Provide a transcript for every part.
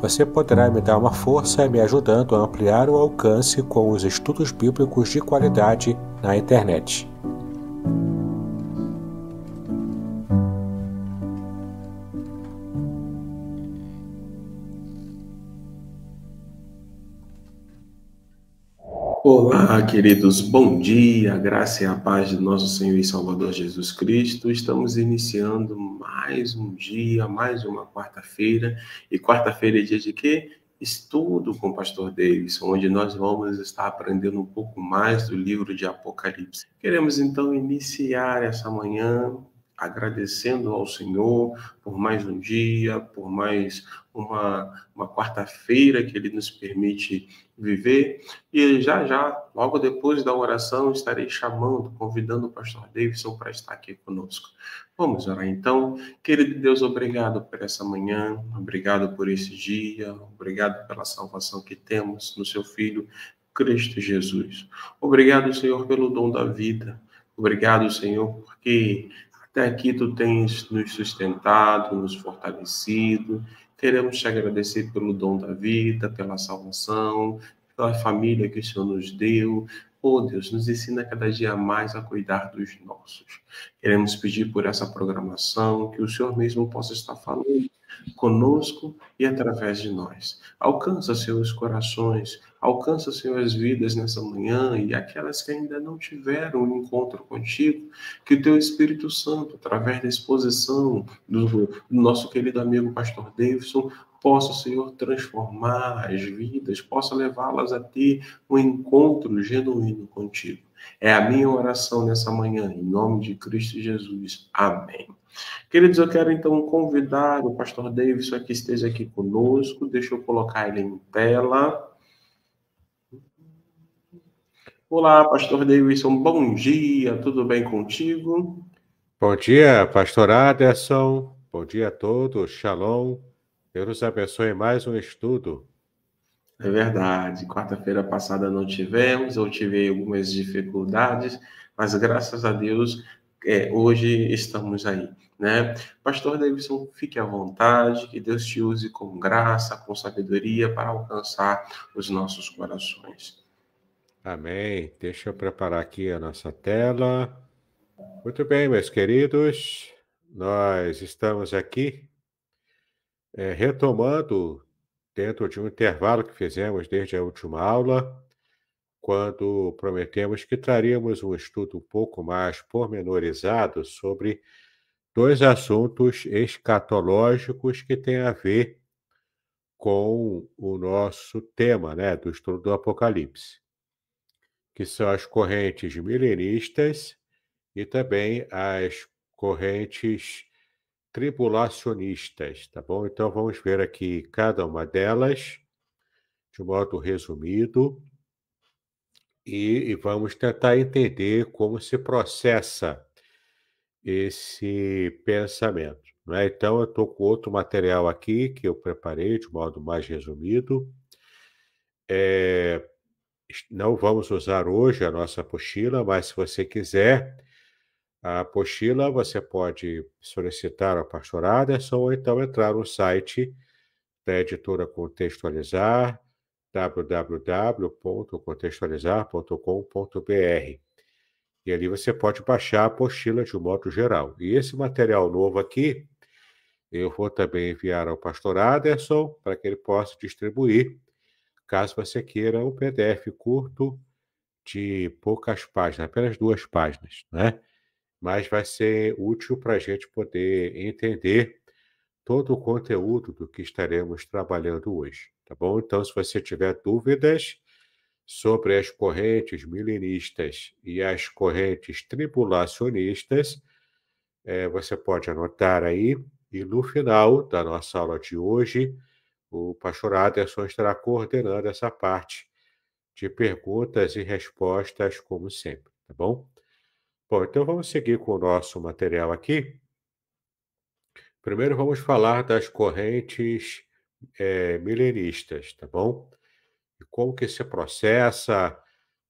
Você poderá me dar uma força me ajudando a ampliar o alcance com os estudos bíblicos de qualidade na internet. Olá, ah, queridos, bom dia, graça e a paz de nosso Senhor e Salvador Jesus Cristo. Estamos iniciando mais um dia, mais uma quarta-feira. E quarta-feira é dia de quê? Estudo com o pastor Davis, onde nós vamos estar aprendendo um pouco mais do livro de Apocalipse. Queremos então iniciar essa manhã agradecendo ao Senhor por mais um dia, por mais uma, uma quarta-feira que Ele nos permite viver. E já já, logo depois da oração, estarei chamando, convidando o pastor Davidson para estar aqui conosco. Vamos orar então. Querido Deus, obrigado por essa manhã, obrigado por esse dia, obrigado pela salvação que temos no Seu Filho. Cristo Jesus. Obrigado, Senhor, pelo dom da vida. Obrigado, Senhor, porque até aqui tu tens nos sustentado, nos fortalecido. Queremos te agradecer pelo dom da vida, pela salvação, pela família que o Senhor nos deu. Oh Deus, nos ensina cada dia mais a cuidar dos nossos. Queremos pedir por essa programação que o Senhor mesmo possa estar falando conosco e através de nós. Alcança, Senhor, os corações, alcança, Senhor, as vidas nessa manhã e aquelas que ainda não tiveram um encontro contigo, que o teu Espírito Santo, através da exposição do nosso querido amigo pastor Davidson, possa, Senhor, transformar as vidas, possa levá-las a ter um encontro genuíno contigo. É a minha oração nessa manhã, em nome de Cristo Jesus. Amém. Queridos, eu quero então convidar o pastor Davidson a que esteja aqui conosco. Deixa eu colocar ele em tela. Olá, pastor Davidson, bom dia, tudo bem contigo? Bom dia, pastor Aderson. Bom dia a todos, shalom. Deus nos abençoe mais um estudo. É verdade. Quarta-feira passada não tivemos, eu tive algumas dificuldades, mas graças a Deus é, hoje estamos aí, né? Pastor Davidson, fique à vontade, que Deus te use com graça, com sabedoria para alcançar os nossos corações. Amém. Deixa eu preparar aqui a nossa tela. Muito bem, meus queridos, nós estamos aqui é, retomando dentro de um intervalo que fizemos desde a última aula quando prometemos que traríamos um estudo um pouco mais pormenorizado sobre dois assuntos escatológicos que têm a ver com o nosso tema né, do estudo do Apocalipse, que são as correntes milenistas e também as correntes tribulacionistas, tá bom? Então vamos ver aqui cada uma delas de modo resumido e, e vamos tentar entender como se processa esse pensamento. Né? Então, eu estou com outro material aqui que eu preparei de modo mais resumido. É, não vamos usar hoje a nossa apostila, mas se você quiser a apostila, você pode solicitar a pastor Aderson é ou então entrar no site da editora Contextualizar www.contextualizar.com.br. E ali você pode baixar a apostila de um modo geral. E esse material novo aqui, eu vou também enviar ao pastor Aderson para que ele possa distribuir, caso você queira, um PDF curto de poucas páginas, apenas duas páginas, né? Mas vai ser útil para a gente poder entender todo o conteúdo do que estaremos trabalhando hoje tá bom? Então, se você tiver dúvidas sobre as correntes milenistas e as correntes tribulacionistas, é, você pode anotar aí. E no final da nossa aula de hoje, o pastor Aderson estará coordenando essa parte de perguntas e respostas, como sempre, tá bom? Bom, então vamos seguir com o nosso material aqui. Primeiro vamos falar das correntes é, milenistas, tá bom? E como que se processa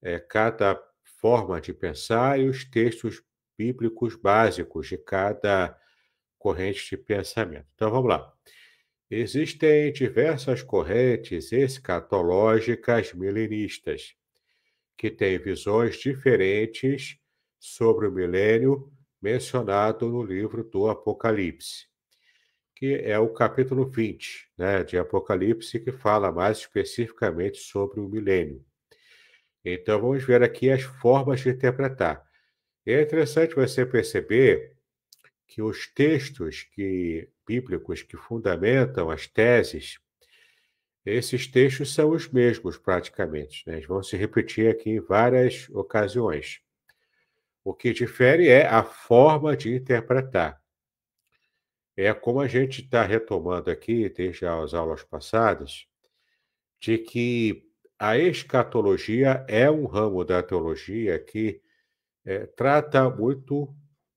é, cada forma de pensar e os textos bíblicos básicos de cada corrente de pensamento. Então vamos lá. Existem diversas correntes escatológicas milenistas que têm visões diferentes sobre o milênio mencionado no livro do Apocalipse que é o capítulo 20 né, de Apocalipse, que fala mais especificamente sobre o milênio. Então, vamos ver aqui as formas de interpretar. É interessante você perceber que os textos que, bíblicos que fundamentam as teses, esses textos são os mesmos praticamente, né? eles vão se repetir aqui em várias ocasiões. O que difere é a forma de interpretar. É como a gente está retomando aqui, desde as aulas passadas, de que a escatologia é um ramo da teologia que é, trata muito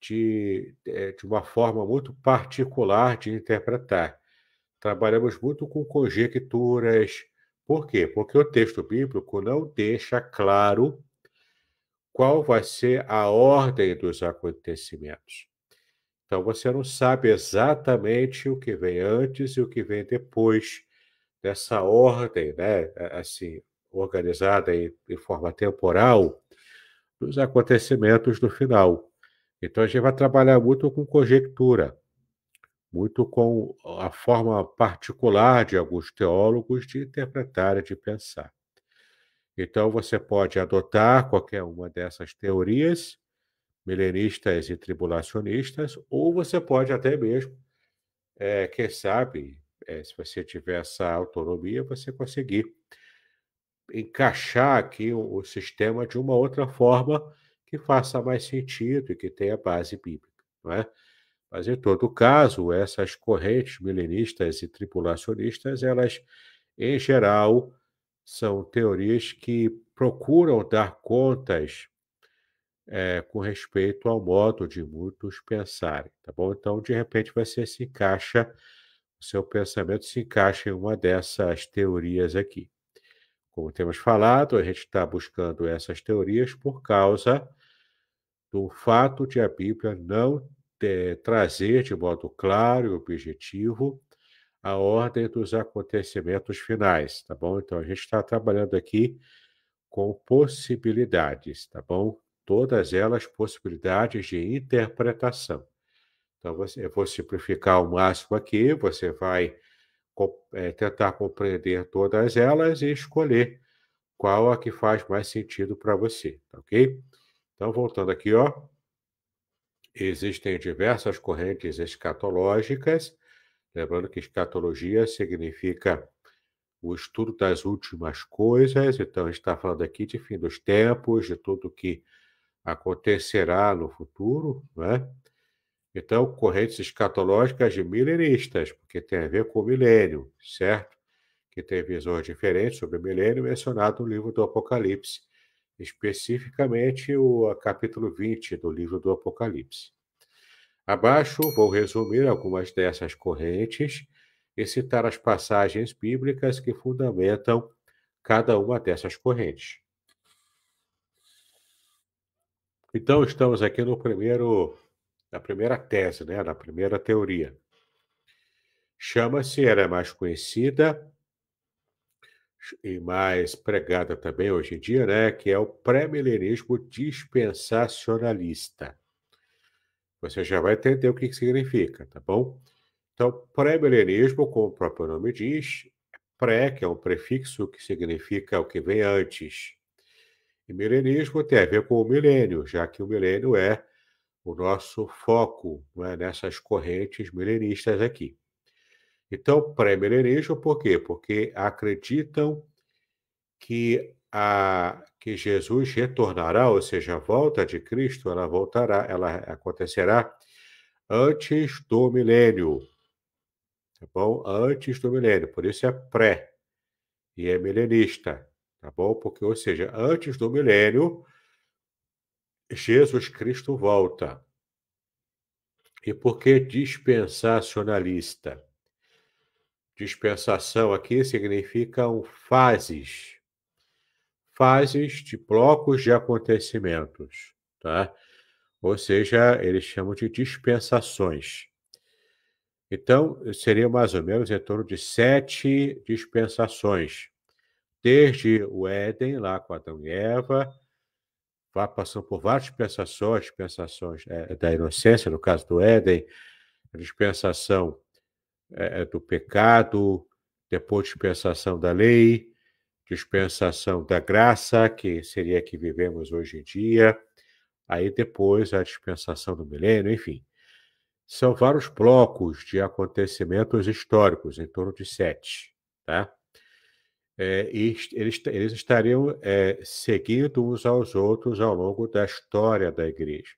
de, é, de uma forma muito particular de interpretar. Trabalhamos muito com conjecturas. Por quê? Porque o texto bíblico não deixa claro qual vai ser a ordem dos acontecimentos. Então você não sabe exatamente o que vem antes e o que vem depois dessa ordem, né? Assim, organizada em, em forma temporal dos acontecimentos do final. Então a gente vai trabalhar muito com conjectura, muito com a forma particular de alguns teólogos de interpretar e de pensar. Então você pode adotar qualquer uma dessas teorias milenistas e tribulacionistas, ou você pode até mesmo, é, quem sabe, é, se você tiver essa autonomia, você conseguir encaixar aqui o, o, sistema de uma outra forma que faça mais sentido e que tenha base bíblica, não é? Mas, em todo caso, essas correntes milenistas e tribulacionistas, elas, em geral, são teorias que procuram dar contas é, com respeito ao modo de muitos pensarem, tá bom? Então, de repente, você se encaixa, o seu pensamento se encaixa em uma dessas teorias aqui. Como temos falado, a gente está buscando essas teorias por causa do fato de a Bíblia não ter, eh, trazer de modo claro e objetivo a ordem dos acontecimentos finais, tá bom? Então a gente está trabalhando aqui com possibilidades, tá bom? todas elas possibilidades de interpretação. Então, você, eu vou simplificar ao máximo aqui, você vai é, tentar compreender todas elas e escolher qual a que faz mais sentido para você, tá ok? Então, voltando aqui, ó, existem diversas correntes escatológicas, lembrando que escatologia significa o estudo das últimas coisas, então está falando aqui de fim dos tempos, de tudo que acontecerá no futuro, né? Então, correntes escatológicas de milenistas, porque tem a ver com o milênio, certo? Que tem visões diferentes sobre o milênio mencionado no livro do Apocalipse, especificamente o capítulo 20 do livro do Apocalipse. Abaixo vou resumir algumas dessas correntes e citar as passagens bíblicas que fundamentam cada uma dessas correntes. Então estamos aqui no primeiro, na primeira tese, né? Na primeira teoria. Chama-se, era é mais conhecida e mais pregada também hoje em dia, né? Que é o pré-milenismo dispensacionalista. Você já vai entender o que, que significa, tá bom? Então, pré-milenismo, como o próprio nome diz, pré, que é um prefixo que significa o que vem antes e milenismo tem a ver com o milênio, já que o milênio é o nosso foco é, nessas correntes milenistas aqui. Então, pré-milenismo, por quê? Porque acreditam que, a, que Jesus retornará, ou seja, a volta de Cristo, ela voltará, ela acontecerá antes do milênio. Tá bom? Antes do milênio, por isso é pré e é milenista tá bom? Porque, ou seja, antes do milênio, Jesus Cristo volta. E por que dispensacionalista? Dispensação aqui significam fases, fases de blocos de acontecimentos, tá? Ou seja, eles chamam de dispensações. Então, seria mais ou menos em torno de sete dispensações desde o Éden, lá com Adão e Eva, vá passando por várias dispensações, dispensações é, é, da inocência, no caso do Éden, a dispensação é, é, do pecado, depois dispensação da lei, dispensação da graça, que seria a que vivemos hoje em dia, aí depois a dispensação do milênio, enfim. São vários blocos de acontecimentos históricos, em torno de sete, tá? é, eles, eles estariam é, seguindo uns aos outros ao longo da história da igreja.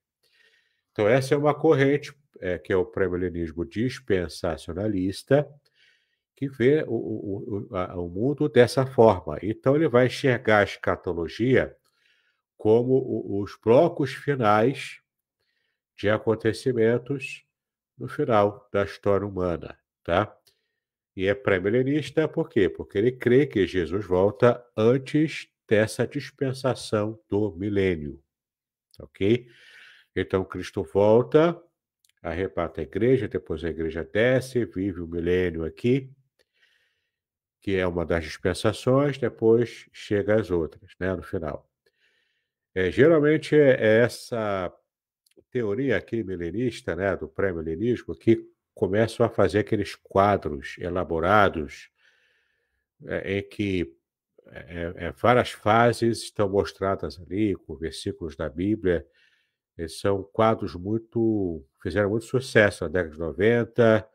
Então, essa é uma corrente, é, que é o premilenismo milenismo dispensacionalista, que vê o, o, o, a, o, mundo dessa forma. Então, ele vai enxergar a escatologia como os blocos finais de acontecimentos no final da história humana, tá? E é pré-milenista por quê? Porque ele crê que Jesus volta antes dessa dispensação do milênio. Ok? Então, Cristo volta, arrebata a igreja, depois a igreja desce, vive o milênio aqui, que é uma das dispensações, depois chega as outras, né, no final. É, geralmente é, é essa teoria aqui milenista, né, do pré-milenismo, que começam a fazer aqueles quadros elaborados é, em que é, é, é, várias fases estão mostradas ali, com versículos da Bíblia. E são quadros muito. fizeram muito sucesso na década de 90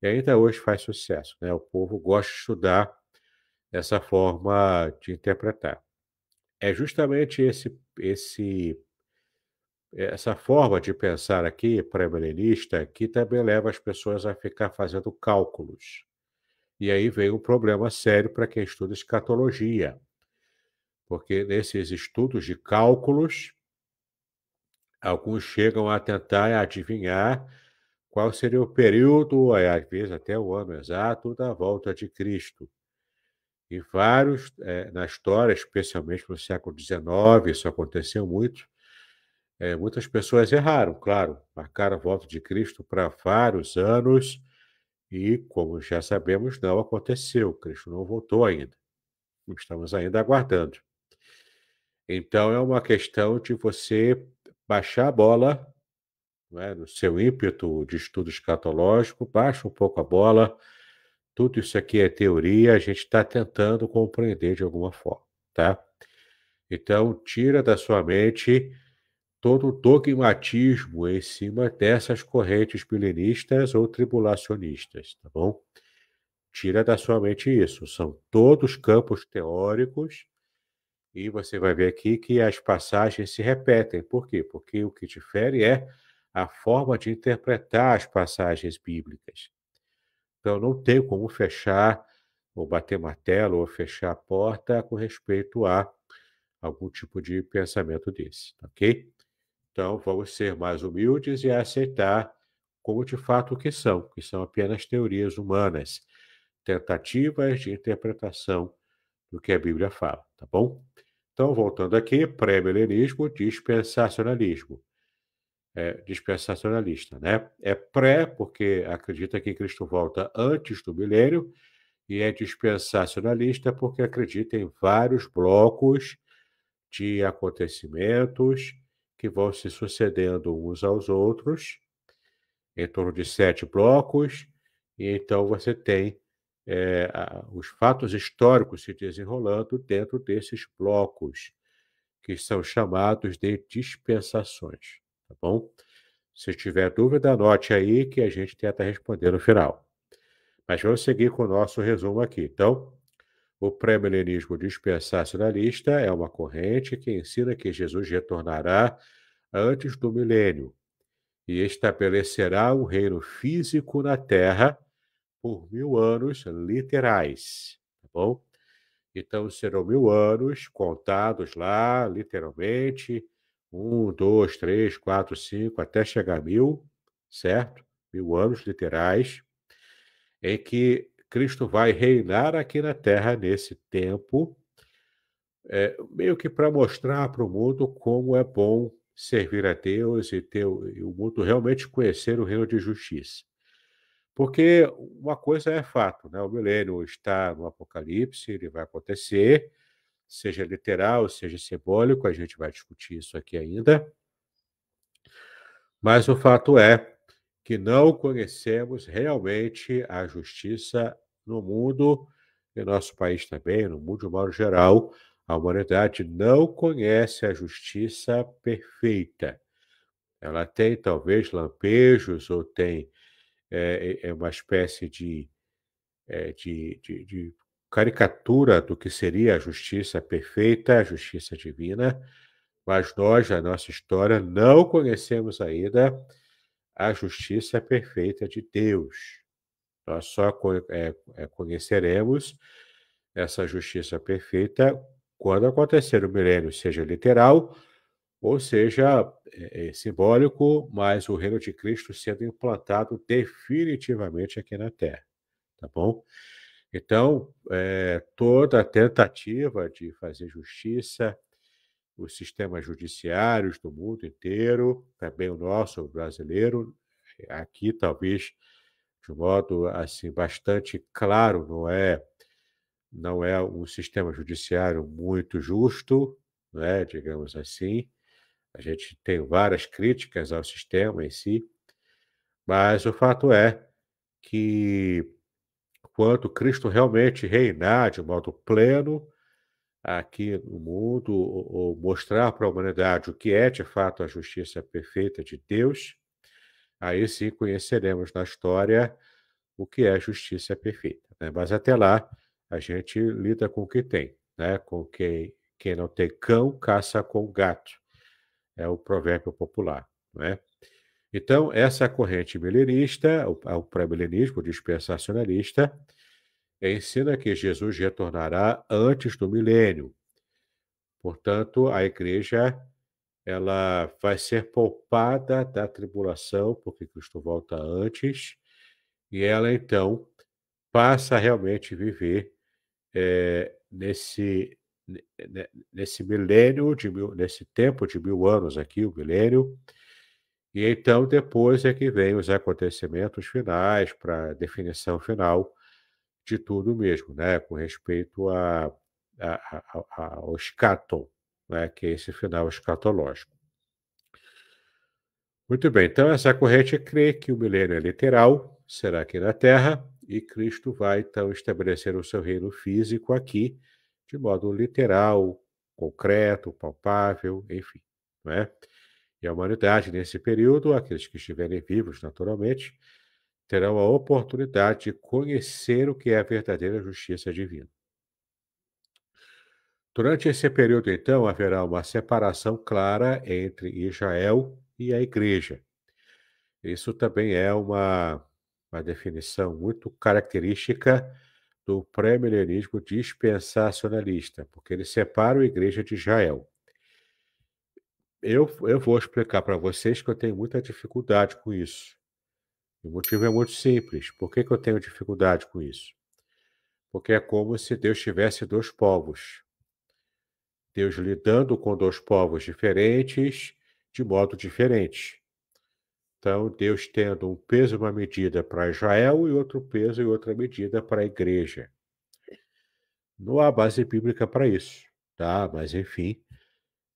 e ainda hoje faz sucesso. Né? O povo gosta de estudar essa forma de interpretar. É justamente esse, esse essa forma de pensar aqui, pré-milenista, que também leva as pessoas a ficar fazendo cálculos. E aí vem um problema sério para quem estuda escatologia, porque nesses estudos de cálculos, alguns chegam a tentar adivinhar qual seria o período, às vezes até o ano exato, da volta de Cristo. E vários, é, na história, especialmente no século XIX, isso aconteceu muito, é, muitas pessoas erraram, claro, marcaram voto de Cristo para vários anos e, como já sabemos, não aconteceu. Cristo não voltou ainda. Estamos ainda aguardando. Então, é uma questão de você baixar a bola né, no seu ímpeto de estudo escatológico, baixa um pouco a bola. Tudo isso aqui é teoria, a gente está tentando compreender de alguma forma, tá? Então, tira da sua mente todo o dogmatismo em cima dessas correntes milenistas ou tribulacionistas, tá bom? Tira da sua mente isso. São todos campos teóricos e você vai ver aqui que as passagens se repetem. Por quê? Porque o que difere é a forma de interpretar as passagens bíblicas. Então, não tem como fechar ou bater martelo ou fechar a porta com respeito a algum tipo de pensamento desse, tá ok? Então, vamos ser mais humildes e aceitar como de fato o que são, que são apenas teorias humanas, tentativas de interpretação do que a Bíblia fala, tá bom? Então, voltando aqui, pré-milenismo, dispensacionalismo. É, dispensacionalista, né? É pré, porque acredita que Cristo volta antes do milênio, e é dispensacionalista porque acredita em vários blocos de acontecimentos, que vão se sucedendo uns aos outros, em torno de sete blocos, e então você tem é, os fatos históricos se desenrolando dentro desses blocos, que são chamados de dispensações, tá bom? Se tiver dúvida, anote aí que a gente tenta responder no final. Mas vamos seguir com o nosso resumo aqui. Então, o pré-milenismo dispensacionalista é uma corrente que ensina que Jesus retornará antes do milênio e estabelecerá o um reino físico na Terra por mil anos literais, tá bom? Então serão mil anos contados lá, literalmente, um, dois, três, quatro, cinco, até chegar a mil, certo? Mil anos literais, em que Cristo vai reinar aqui na Terra nesse tempo, é, meio que para mostrar para o mundo como é bom servir a Deus e ter e o mundo realmente conhecer o reino de justiça. Porque uma coisa é fato, né? O milênio está no Apocalipse, ele vai acontecer, seja literal, seja simbólico, a gente vai discutir isso aqui ainda. Mas o fato é que não conhecemos realmente a justiça no mundo, em nosso país também, no mundo de modo geral. A humanidade não conhece a justiça perfeita. Ela tem talvez lampejos ou tem é, é uma espécie de, é, de, de, de caricatura do que seria a justiça perfeita, a justiça divina, mas nós, na nossa história, não conhecemos ainda a justiça é perfeita de Deus. Nós só é, é, conheceremos essa justiça perfeita quando acontecer o milênio, seja literal ou seja é, simbólico, mas o reino de Cristo sendo implantado definitivamente aqui na Terra, tá bom? Então, é, toda tentativa de fazer justiça, os sistemas judiciários do mundo inteiro, também o nosso o brasileiro, eh, aqui talvez de modo assim bastante claro, não é não é um sistema judiciário muito justo, né, digamos assim. A gente tem várias críticas ao sistema em si, mas o fato é que quando Cristo realmente reinar de modo pleno, aqui no mundo, ou, ou mostrar para a humanidade o que é de fato a justiça perfeita de Deus, aí sim conheceremos na história o que é justiça perfeita. Né? Mas até lá, a gente lida com o que tem, né? com quem, quem não tem cão, caça com gato. É o provérbio popular. Né? Então, essa corrente milenista, o, o pré-milenismo dispensacionalista, é ensina que Jesus retornará antes do milênio. Portanto, a igreja ela vai ser poupada da tribulação, porque Cristo volta antes, e ela então passa a realmente viver é, nesse, nesse milênio, de mil, nesse tempo de mil anos aqui, o milênio, e então depois é que vem os acontecimentos finais, para definição final de tudo mesmo, né? com respeito a, a, a, a, ao escatom, né? que é esse final escatológico. Muito bem, então essa corrente crê que o milênio é literal, será aqui na Terra, e Cristo vai então estabelecer o seu reino físico aqui, de modo literal, concreto, palpável, enfim. né? E a humanidade, nesse período, aqueles que estiverem vivos, naturalmente, terão a oportunidade de conhecer o que é a verdadeira justiça divina. Durante esse período, então, haverá uma separação clara entre Israel e a Igreja. Isso também é uma, uma definição muito característica do pré-milenismo dispensacionalista, porque ele separa a Igreja de Israel. Eu, eu vou explicar para vocês que eu tenho muita dificuldade com isso. O motivo é muito simples. Por que, que eu tenho dificuldade com isso? Porque é como se Deus tivesse dois povos. Deus lidando com dois povos diferentes de modo diferente. Então, Deus tendo um peso e uma medida para Israel e outro peso e outra medida para a igreja. Não há base bíblica para isso, tá? Mas, enfim,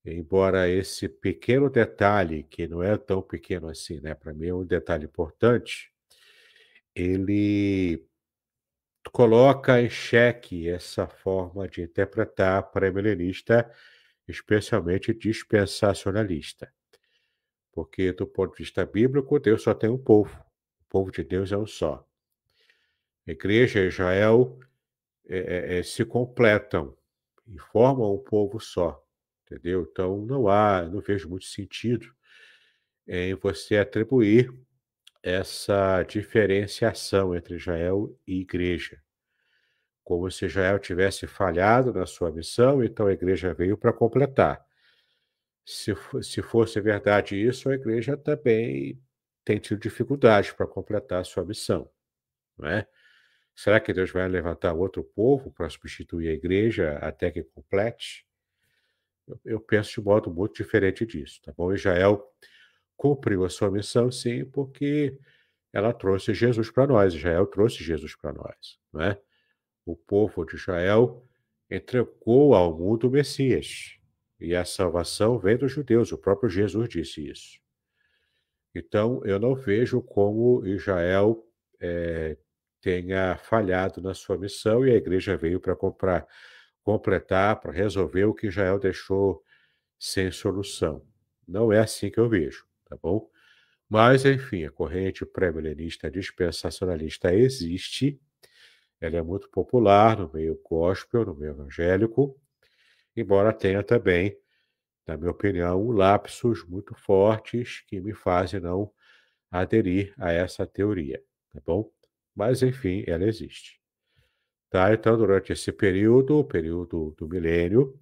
Embora esse pequeno detalhe, que não é tão pequeno assim, né? Para mim é um detalhe importante, ele coloca em xeque essa forma de interpretar pré-milenista, especialmente dispensacionalista. Porque, do ponto de vista bíblico, Deus só tem um povo. O povo de Deus é um só. A igreja Israel é, é, é, se completam e formam um povo só entendeu? Então não há, não vejo muito sentido em você atribuir essa diferenciação entre Israel e igreja. Como se Israel tivesse falhado na sua missão, então a igreja veio para completar. Se, se fosse verdade isso, a igreja também tem tido dificuldade para completar a sua missão. Não é? Será que Deus vai levantar outro povo para substituir a igreja até que complete? Eu, penso de modo muito diferente disso, tá bom? Israel cumpriu a sua missão, sim, porque ela trouxe Jesus para nós. Israel trouxe Jesus para nós, né? O povo de Israel entregou ao mundo o Messias. E a salvação vem dos judeus, o próprio Jesus disse isso. Então, eu não vejo como Israel é, tenha falhado na sua missão e a igreja veio para comprar completar, para resolver o que Jael deixou sem solução. Não é assim que eu vejo, tá bom? Mas, enfim, a corrente pré-milenista dispensacionalista existe, ela é muito popular no meio gospel, no meio evangélico, embora tenha também, na minha opinião, lapsos muito fortes que me fazem não aderir a essa teoria, tá bom? Mas, enfim, ela existe. Tá? Então, durante esse período, o período do milênio,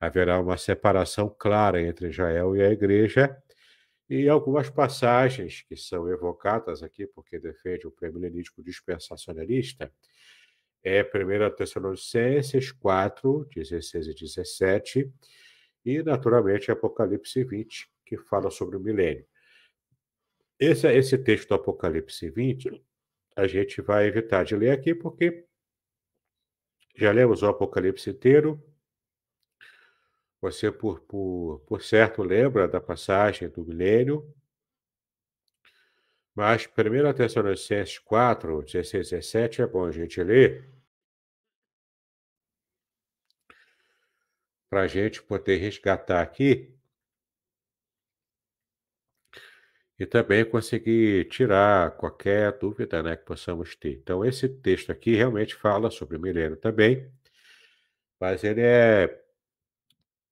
haverá uma separação clara entre Israel e a igreja, e algumas passagens que são evocadas aqui, porque defende o pré-milenístico dispensacionalista, é 1 Tessalonicenses 4, 16 e 17, e, naturalmente, Apocalipse 20, que fala sobre o milênio. Esse, esse texto do Apocalipse 20, a gente vai evitar de ler aqui, porque já lemos o Apocalipse inteiro. Você, por, por, por certo, lembra da passagem do milênio. Mas 1 Tessalonicenses 4, 16 e 17 é bom a gente ler. Para a gente poder resgatar aqui e também conseguir tirar qualquer dúvida né, que possamos ter. Então, esse texto aqui realmente fala sobre o milênio também, mas ele é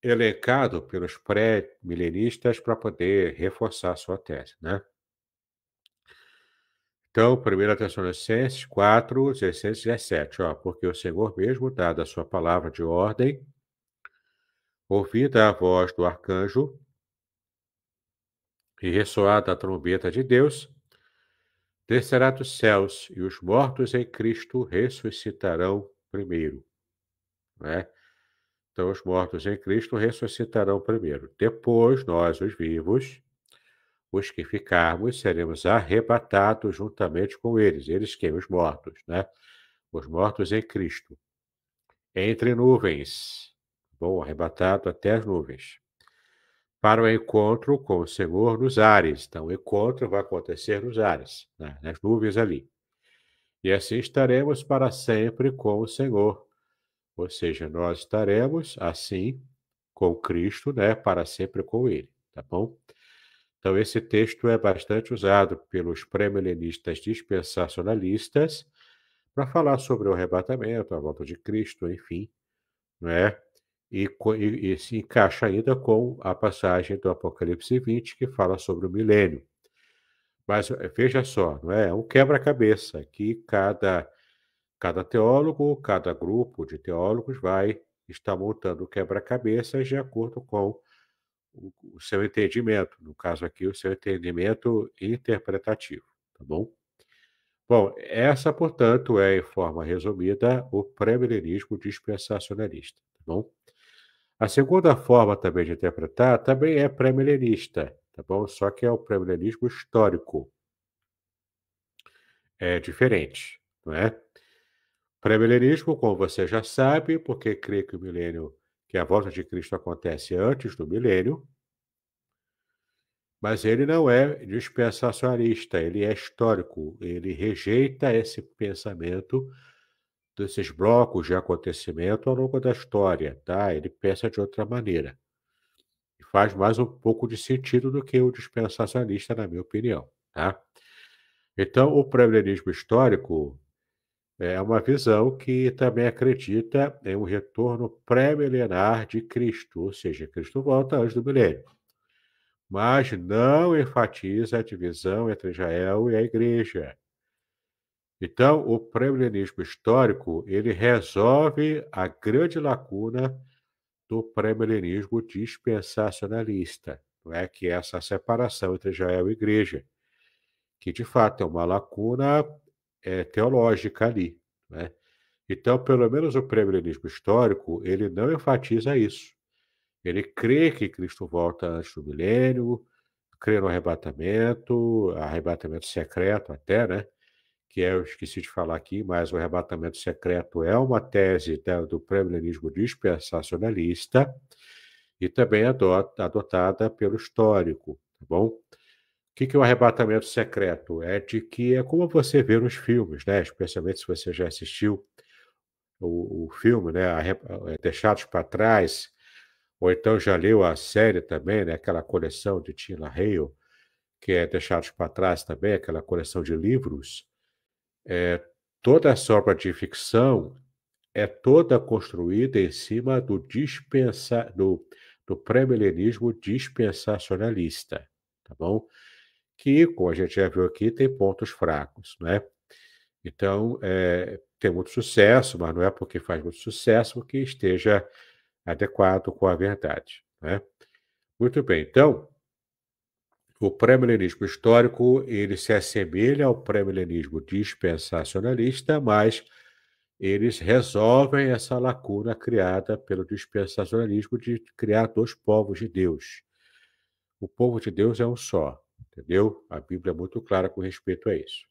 elencado pelos pré-milenistas para poder reforçar sua tese. Né? Então, 1 Tessalonicenses 4, 16 17, ó, porque o Senhor mesmo, dada a sua palavra de ordem, ouvida a voz do arcanjo, e ressoada a trombeta de Deus, descerá dos céus e os mortos em Cristo ressuscitarão primeiro. Né? Então, os mortos em Cristo ressuscitarão primeiro. Depois, nós, os vivos, os que ficarmos, seremos arrebatados juntamente com eles. Eles quem? Os mortos, né? Os mortos em Cristo. Entre nuvens. Bom, arrebatado até as nuvens para o encontro com o Senhor nos ares. Então, o encontro vai acontecer nos ares, né? nas nuvens ali. E assim estaremos para sempre com o Senhor. Ou seja, nós estaremos assim com Cristo, né, para sempre com Ele, tá bom? Então, esse texto é bastante usado pelos pré dispensacionalistas para falar sobre o arrebatamento, a volta de Cristo, enfim, não é? e, e, e, se encaixa ainda com a passagem do Apocalipse 20 que fala sobre o milênio. Mas eh, veja só, não é? é? um quebra-cabeça que cada, cada teólogo, cada grupo de teólogos vai estar montando quebra-cabeças de acordo com o, o seu entendimento, no caso aqui, o seu entendimento interpretativo, tá bom? Bom, essa, portanto, é, em forma resumida, o pré-milenismo dispensacionalista, tá bom? A segunda forma também de interpretar também é pré-milenista, tá bom? Só que é o pré-milenismo histórico. É diferente, não é? Pré-milenismo, como você já sabe, porque crê que o milênio, que a volta de Cristo acontece antes do milênio, mas ele não é dispensacionalista, ele é histórico, ele rejeita esse pensamento desses blocos de acontecimento ao longo da história, tá? Ele pensa de outra maneira. E faz mais um pouco de sentido do que o dispensacionalista, na minha opinião, tá? Então, o pré-milenismo histórico é, é uma visão que também acredita em um retorno pré-milenar de Cristo, ou seja, Cristo volta antes do milênio. Mas não enfatiza a divisão entre Israel e a igreja então, o pré-milenismo histórico ele resolve a grande lacuna do pré-milenismo dispensacionalista, não é que é essa separação entre Israel e Igreja, que de fato é uma lacuna é, teológica ali, é? Então, pelo menos o pré-milenismo histórico ele não enfatiza isso. Ele crê que Cristo volta antes do milênio, crê no arrebatamento, arrebatamento secreto até, né? que é, eu esqueci de falar aqui, mas o arrebatamento secreto é uma tese do pré-milenismo dispensacionalista e também adota, adotada pelo histórico, tá bom? O que, que é o arrebatamento secreto? É de que é como você vê nos filmes, né? Especialmente se você já assistiu o, o filme, né? É, Deixados para trás, ou então já leu a série também, né? Aquela coleção de Tina Hale, que é Deixados para trás também, aquela coleção de livros é, toda essa obra de ficção é toda construída em cima do, dispensa, do, do pré-milenismo dispensacionalista, tá bom? Que, como a gente já viu aqui, tem pontos fracos, né? Então, é, tem muito sucesso, mas não é porque faz muito sucesso que esteja adequado com a verdade, né? Muito bem, então, o pré-milenismo histórico ele se assemelha ao pré-milenismo dispensacionalista, mas eles resolvem essa lacuna criada pelo dispensacionalismo de criar dois povos de Deus. O povo de Deus é um só, entendeu? A Bíblia é muito clara com respeito a isso.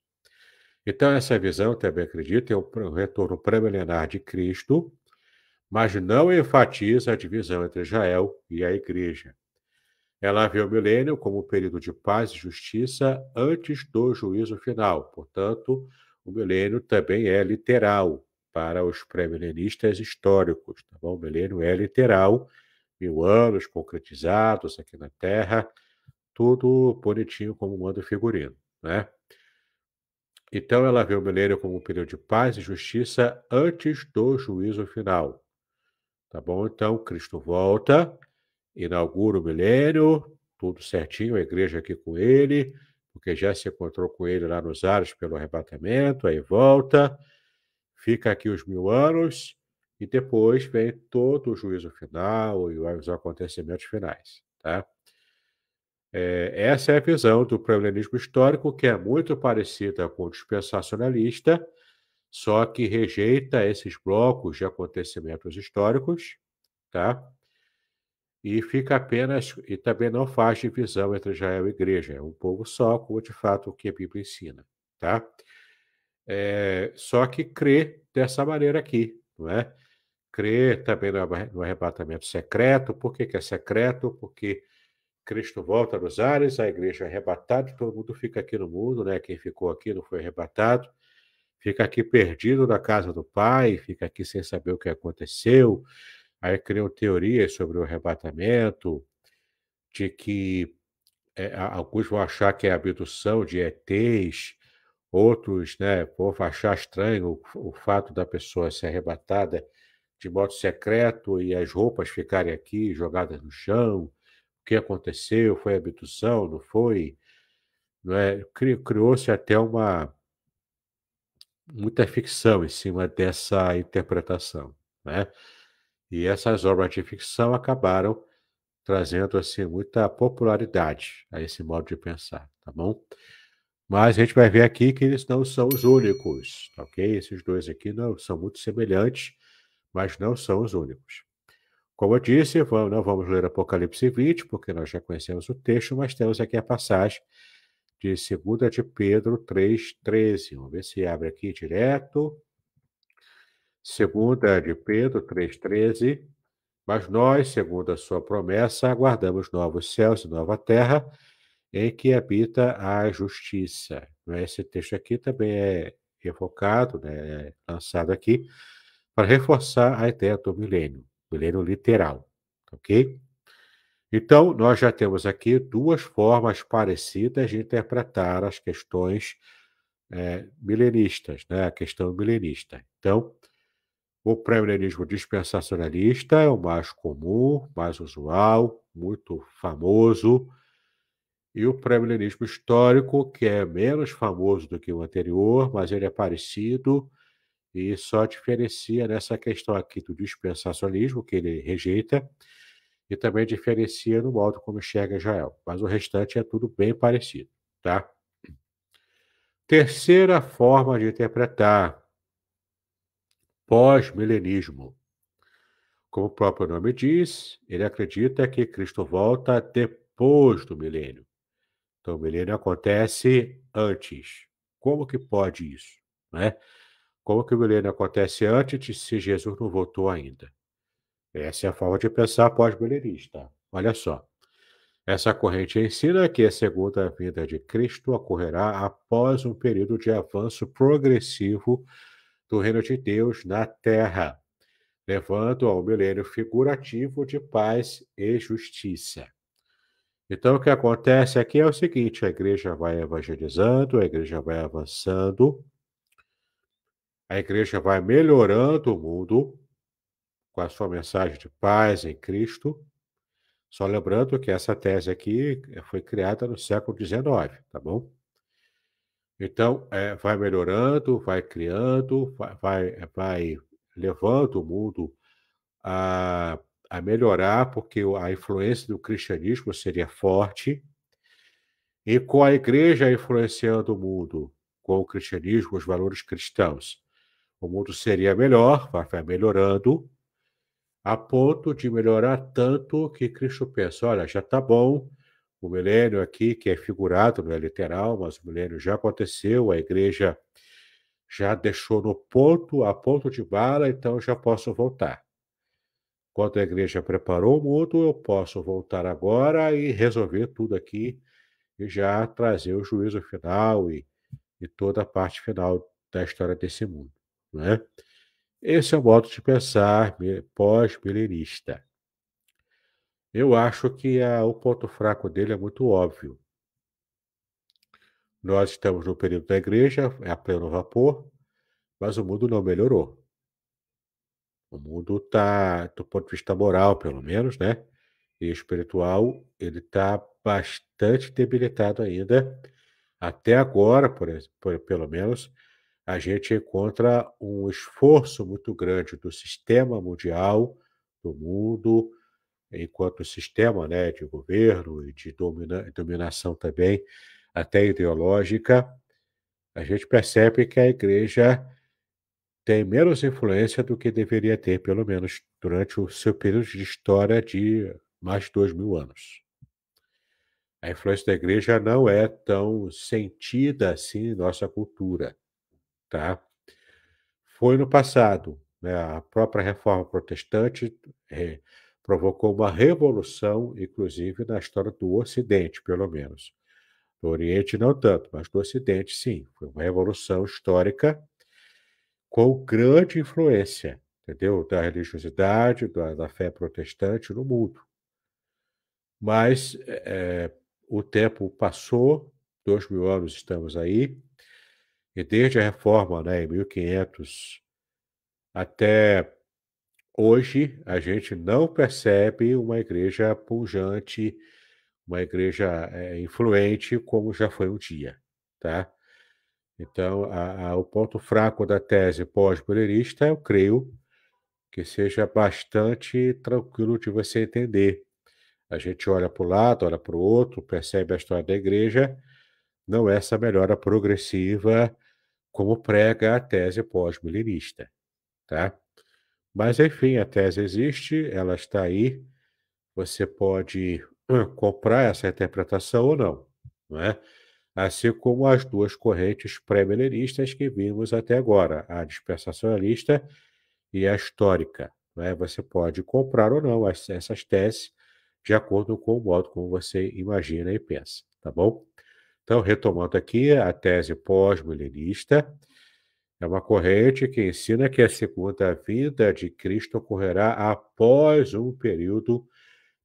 Então, essa visão, também acredito, é o retorno pré-milenar de Cristo, mas não enfatiza a divisão entre Israel e a Igreja. Ela vê o milênio como um período de paz e justiça antes do juízo final. Portanto, o milênio também é literal para os pré-milenistas históricos. Tá bom? O milênio é literal, mil anos concretizados aqui na Terra, tudo bonitinho como manda o figurino. Né? Então, ela vê o milênio como um período de paz e justiça antes do juízo final. Tá bom? Então, Cristo volta inaugura o milênio, tudo certinho, a igreja aqui com ele, porque já se encontrou com ele lá nos ares pelo arrebatamento, aí volta, fica aqui os mil anos, e depois vem todo o juízo final e os acontecimentos finais. Tá? É, essa é a visão do premilenismo histórico, que é muito parecida com o dispensacionalista, só que rejeita esses blocos de acontecimentos históricos, tá? e fica apenas e também não faz divisão entre Israel e igreja, é um povo só, como de fato o que a Bíblia ensina, tá? É, só que crê dessa maneira aqui, não é? Crê também no arrebatamento secreto, por que, que é secreto? Porque Cristo volta nos ares, a igreja é arrebatada, todo mundo fica aqui no mundo, né? Quem ficou aqui não foi arrebatado, fica aqui perdido na casa do Pai, fica aqui sem saber o que aconteceu, Aí criam teorias sobre o arrebatamento, de que é, alguns vão achar que é abdução de ETs, outros né, vão achar estranho o, o fato da pessoa ser arrebatada de modo secreto e as roupas ficarem aqui jogadas no chão. O que aconteceu? Foi abdução? Não foi? Não é? Criou-se até uma muita ficção em cima dessa interpretação, né? E essas obras de ficção acabaram trazendo assim muita popularidade a esse modo de pensar, tá bom? Mas a gente vai ver aqui que eles não são os únicos, tá ok? Esses dois aqui não são muito semelhantes, mas não são os únicos. Como eu disse, vamos, não vamos ler Apocalipse 20, porque nós já conhecemos o texto, mas temos aqui a passagem de 2 de Pedro 3,13. Vamos ver se abre aqui direto. Segunda de Pedro 3,13. Mas nós, segundo a sua promessa, aguardamos novos céus e nova terra, em que habita a justiça. É? Esse texto aqui também é evocado, né, é lançado aqui, para reforçar a ideia do milênio, milênio literal, ok? Então, nós já temos aqui duas formas parecidas de interpretar as questões é, milenistas, né, a questão milenista. Então, o pré-milenismo dispensacionalista é o mais comum, mais usual, muito famoso, e o pré-milenismo histórico, que é menos famoso do que o anterior, mas ele é parecido e só diferencia nessa questão aqui do dispensacionalismo, que ele rejeita, e também diferencia no modo como enxerga Israel. Mas o restante é tudo bem parecido, tá? Terceira forma de interpretar pós-milenismo. Como o próprio nome diz, ele acredita que Cristo volta depois do milênio. Então, o milênio acontece antes. Como que pode isso? Né? Como que o milênio acontece antes se Jesus não voltou ainda? Essa é a forma de pensar pós-milenista. Olha só. Essa corrente ensina que a segunda vinda de Cristo ocorrerá após um período de avanço progressivo do reino de Deus na terra, levando ao milênio figurativo de paz e justiça. Então, o que acontece aqui é o seguinte: a igreja vai evangelizando, a igreja vai avançando, a igreja vai melhorando o mundo com a sua mensagem de paz em Cristo. Só lembrando que essa tese aqui foi criada no século XIX, tá bom? Então, é, vai melhorando, vai criando, vai, vai, vai levando o mundo a, a melhorar, porque a influência do cristianismo seria forte, e com a igreja influenciando o mundo com o cristianismo, os valores cristãos, o mundo seria melhor, vai melhorando, a ponto de melhorar tanto que Cristo pensa: olha, já está bom o milênio aqui, que é figurado, não é literal, mas o milênio já aconteceu, a igreja já deixou no ponto, a ponto de bala, então já posso voltar. Quando a igreja preparou o mundo, eu posso voltar agora e resolver tudo aqui e já trazer o juízo final e, e toda a parte final da história desse mundo. Né? Esse é o modo de pensar pós-milenista. Eu acho que a, o ponto fraco dele é muito óbvio. Nós estamos no período da igreja, é a pleno vapor, mas o mundo não melhorou. O mundo está, do ponto de vista moral, pelo menos, né? E espiritual, ele está bastante debilitado ainda. Até agora, por, por, pelo menos, a gente encontra um esforço muito grande do sistema mundial, do mundo, enquanto sistema né, de governo e de domina, dominação também, até ideológica, a gente percebe que a igreja tem menos influência do que deveria ter, pelo menos durante o seu período de história de mais de dois mil anos. A influência da igreja não é tão sentida assim em nossa cultura, tá? Foi no passado, né? a própria reforma protestante eh, provocou uma revolução, inclusive na história do Ocidente, pelo menos. No Oriente, não tanto, mas no Ocidente, sim. Foi uma revolução histórica com grande influência, entendeu? Da religiosidade, da, da fé protestante no mundo. Mas é, o tempo passou, dois mil anos estamos aí, e desde a reforma, né, em 1500 até Hoje a gente não percebe uma igreja pujante, uma igreja é, influente como já foi um dia, tá? Então, a, a, o ponto fraco da tese pós-bolerista, eu creio que seja bastante tranquilo de você entender. A gente olha para o lado, olha para o outro, percebe a história da igreja, não é essa melhora progressiva como prega a tese pós-milenista, tá? Mas, enfim, a tese existe, ela está aí. Você pode comprar essa interpretação ou não, não é? assim como as duas correntes pré-milenistas que vimos até agora, a dispensacionalista e a histórica. Né? Você pode comprar ou não essas teses de acordo com o modo como você imagina e pensa, tá bom? Então, retomando aqui a tese pós-milenista, é uma corrente que ensina que a segunda vinda de Cristo ocorrerá após um período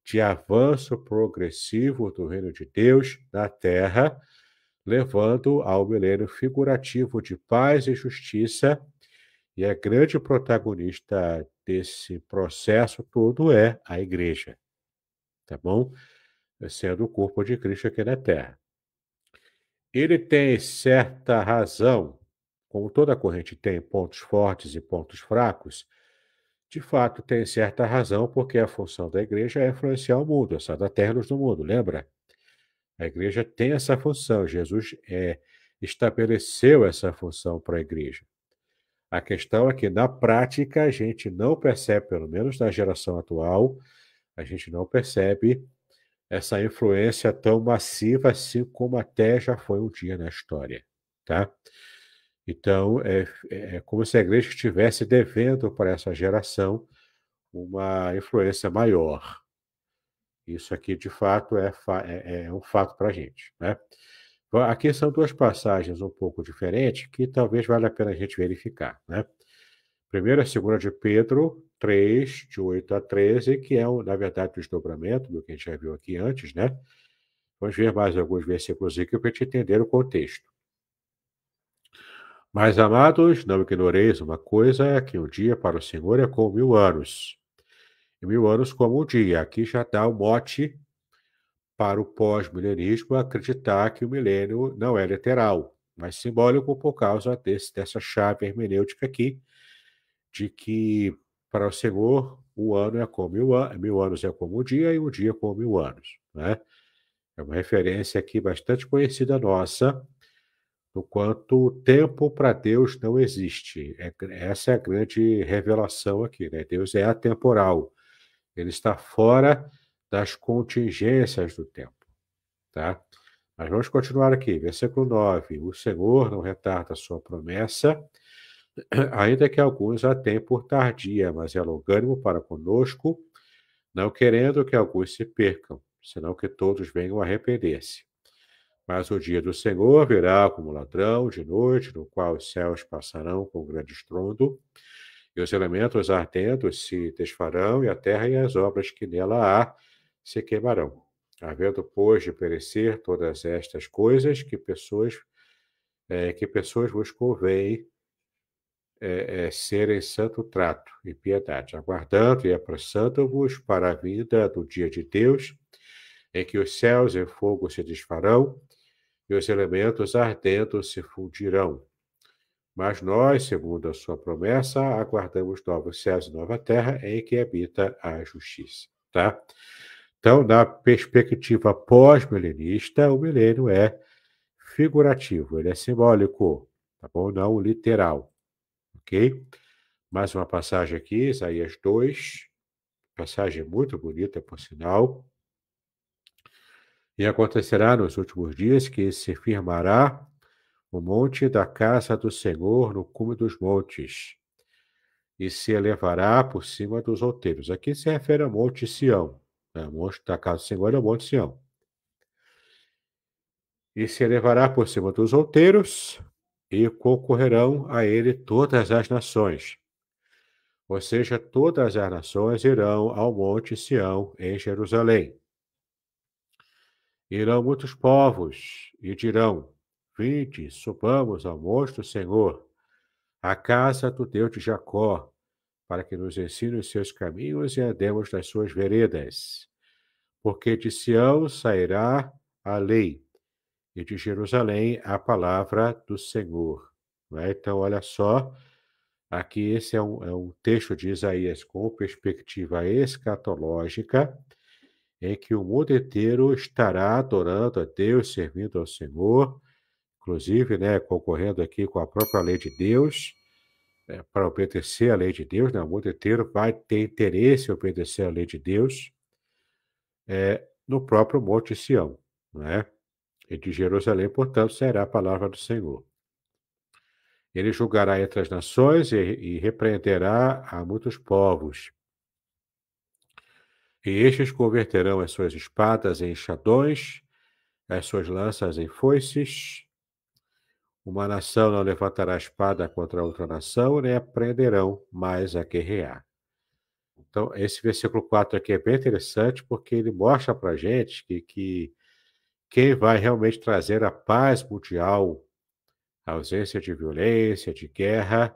de avanço progressivo do reino de Deus na terra, levando ao milênio figurativo de paz e justiça. E a grande protagonista desse processo todo é a igreja, tá bom? Sendo o corpo de Cristo aqui na terra. Ele tem certa razão como toda corrente tem pontos fortes e pontos fracos, de fato tem certa razão, porque a função da igreja é influenciar o mundo, é sadarternos do mundo, lembra? A igreja tem essa função, Jesus é, estabeleceu essa função para a igreja. A questão é que, na prática, a gente não percebe, pelo menos na geração atual, a gente não percebe essa influência tão massiva assim como até já foi um dia na história, tá? Então, é, é como se a igreja estivesse devendo para essa geração uma influência maior. Isso aqui, de fato, é, é, é um fato para a gente. Né? Aqui são duas passagens um pouco diferentes que talvez valha a pena a gente verificar. Né? Primeiro, a segunda de Pedro, 3, de 8 a 13, que é, na verdade, o desdobramento do que a gente já viu aqui antes. Né? Vamos ver mais alguns versículos aqui para a gente entender o contexto. Mas, amados, não ignoreis uma coisa, é que um dia para o Senhor é como mil anos, e mil anos como um dia. Aqui já dá o um mote para o pós-milenismo acreditar que o milênio não é literal, mas simbólico por causa desse, dessa chave hermenêutica aqui, de que para o Senhor o ano é como mil, an mil anos é como um dia e um dia como mil anos, né? É uma referência aqui bastante conhecida nossa, no quanto tempo para Deus não existe. É, essa é a grande revelação aqui, né? Deus é atemporal. Ele está fora das contingências do tempo, tá? Mas vamos continuar aqui, versículo 9. O Senhor não retarda a sua promessa, ainda que alguns a tenham por tardia, mas é longânimo para conosco, não querendo que alguns se percam, senão que todos venham a arrepender-se. Mas o dia do Senhor virá como ladrão de noite, no qual os céus passarão com grande estrondo, e os elementos ardentes se desfarão, e a terra e as obras que nela há se queimarão. Havendo, pois, de perecer todas estas coisas, que pessoas, é, que pessoas vos convém é, é, serem santo trato e piedade, aguardando e apressando-vos para a vida do dia de Deus, em que os céus em fogo se desfarão, e os elementos ardendo se fundirão. Mas nós, segundo a sua promessa, aguardamos novos céus e nova terra em que habita a justiça. Tá? Então, na perspectiva pós-milenista, o milênio é figurativo, ele é simbólico, tá bom? Não literal, ok? Mais uma passagem aqui, Isaías 2, passagem muito bonita, por sinal. E acontecerá nos últimos dias que se firmará o monte da casa do Senhor no cume dos montes, e se elevará por cima dos outeiros. Aqui se refere ao Monte Sião. Né? O monte da casa do Senhor é o Monte Sião. E se elevará por cima dos outeiros, e concorrerão a ele todas as nações. Ou seja, todas as nações irão ao Monte Sião em Jerusalém. Irão muitos povos e dirão: Vinde, subamos ao monte do Senhor, à casa do Deus de Jacó, para que nos ensine os seus caminhos e andemos nas suas veredas. Porque de Sião sairá a lei, e de Jerusalém a palavra do Senhor. É? Então, olha só, aqui esse é um, é um texto de Isaías com perspectiva escatológica em é que o mundo inteiro estará adorando a Deus, servindo ao Senhor, inclusive, né, concorrendo aqui com a própria lei de Deus, né, para obedecer a lei de Deus, né, o mundo inteiro vai ter interesse em obedecer a lei de Deus é, no próprio Monte Sião, né, e de Jerusalém, portanto, será a palavra do Senhor. Ele julgará entre as nações e, e repreenderá a muitos povos e estes converterão as suas espadas em chadões, as suas lanças em foices. Uma nação não levantará espada contra outra nação, nem aprenderão mais a guerrear. Então, esse versículo 4 aqui é bem interessante, porque ele mostra para a gente que, que quem vai realmente trazer a paz mundial, a ausência de violência, de guerra,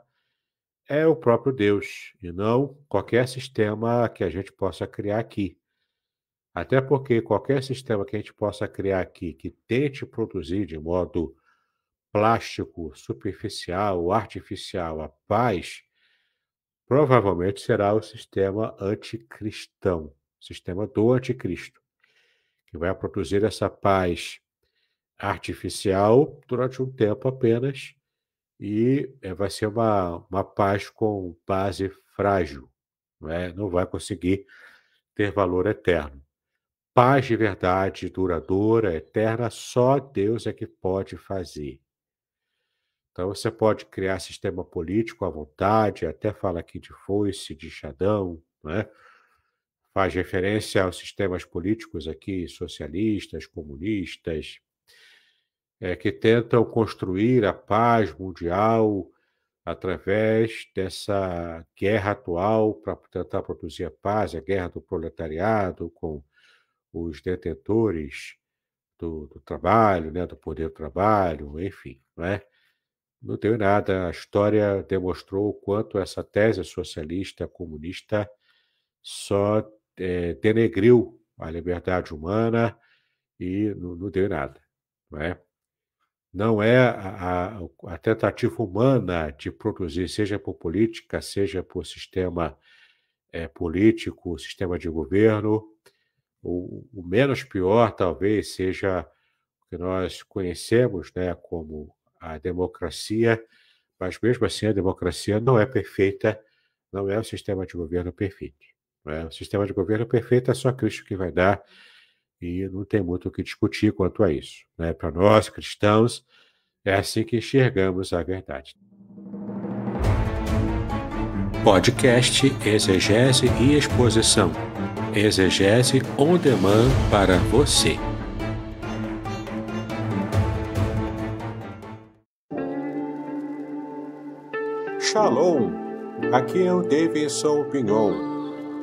é o próprio Deus e não qualquer sistema que a gente possa criar aqui. Até porque qualquer sistema que a gente possa criar aqui que tente produzir de modo plástico, superficial, artificial a paz, provavelmente será o sistema anticristão, sistema do anticristo, que vai produzir essa paz artificial durante um tempo apenas e eh, vai ser uma, uma paz com base frágil, não, é? não vai conseguir ter valor eterno. Paz de verdade, duradoura, eterna, só Deus é que pode fazer. Então você pode criar sistema político à vontade, até fala aqui de foice, de chadão, né? faz referência aos sistemas políticos aqui, socialistas, comunistas, é, que tentam construir a paz mundial através dessa guerra atual para tentar produzir a paz, a guerra do proletariado com os detentores do, do trabalho, né, do poder do trabalho, enfim, né? Não tem nada. A história demonstrou o quanto essa tese socialista comunista só é, denegriu a liberdade humana e não, não deu nada, não é? não é a, a, tentativa humana de produzir, seja por política, seja por sistema é, político, sistema de governo. O, o, menos pior, talvez, seja o que nós conhecemos né, como a democracia, mas mesmo assim a democracia não é perfeita, não é o sistema de governo perfeito. É? O sistema de governo perfeito é só Cristo que vai dar e não tem muito o que discutir quanto a isso. Né? Para nós, cristãos, é assim que enxergamos a verdade. Podcast Exegese e Exposição. Exegese on demand para você. Shalom! Aqui é o Davidson Pignon.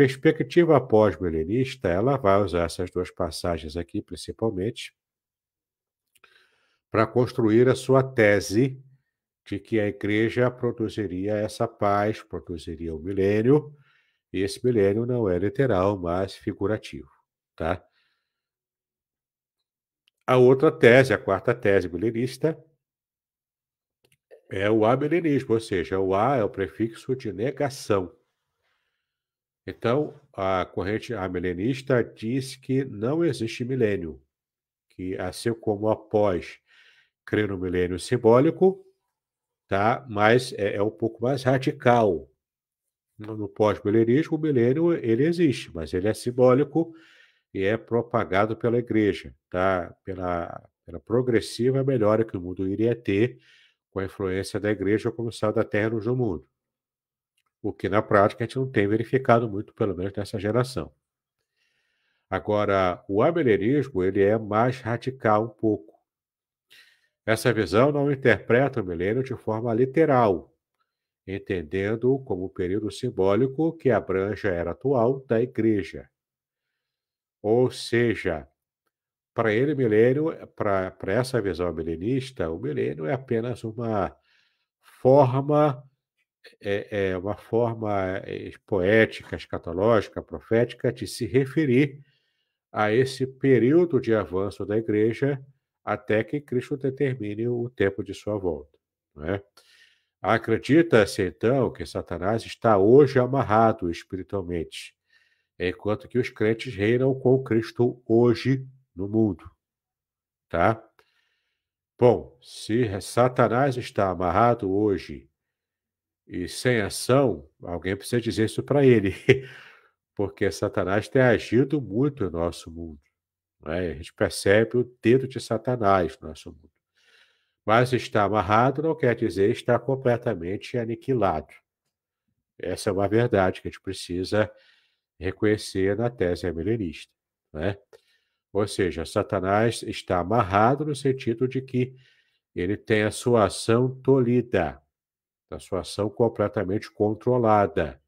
perspectiva pós-milenista, ela vai usar essas duas passagens aqui, principalmente, para construir a sua tese de que a igreja produziria essa paz, produziria o um milênio, e esse milênio não é literal, mas figurativo, tá? A outra tese, a quarta tese milenista, é o amilenismo, ou seja, o A é o prefixo de negação. Então, a corrente amilenista diz que não existe milênio, que assim como após crer no milênio simbólico, tá? mas é, é um pouco mais radical. No pós-milenismo, o milênio ele existe, mas ele é simbólico e é propagado pela igreja, tá? pela, pela progressiva melhora que o mundo iria ter com a influência da igreja como sal da terra no mundo o que na prática a gente não tem verificado muito, pelo menos nessa geração. Agora, o abeleirismo ele é mais radical um pouco. Essa visão não interpreta o milênio de forma literal, entendendo como um período simbólico que abrange a era atual da Igreja. Ou seja, para ele, milênio, para essa visão milenista, o milênio é apenas uma forma é, é uma forma eh, poética, escatológica, profética de se referir a esse período de avanço da igreja até que Cristo determine o tempo de sua volta. É? Acredita-se, então, que Satanás está hoje amarrado espiritualmente, enquanto que os crentes reinam com Cristo hoje no mundo. Tá? Bom, se Satanás está amarrado hoje e sem ação, alguém precisa dizer isso para ele, porque Satanás tem agido muito no nosso mundo. Né? A gente percebe o dedo de Satanás no nosso mundo. Mas estar amarrado não quer dizer estar completamente aniquilado. Essa é uma verdade que a gente precisa reconhecer na tese amilenista. Né? Ou seja, Satanás está amarrado no sentido de que ele tem a sua ação tolhida, da sua ação completamente controlada,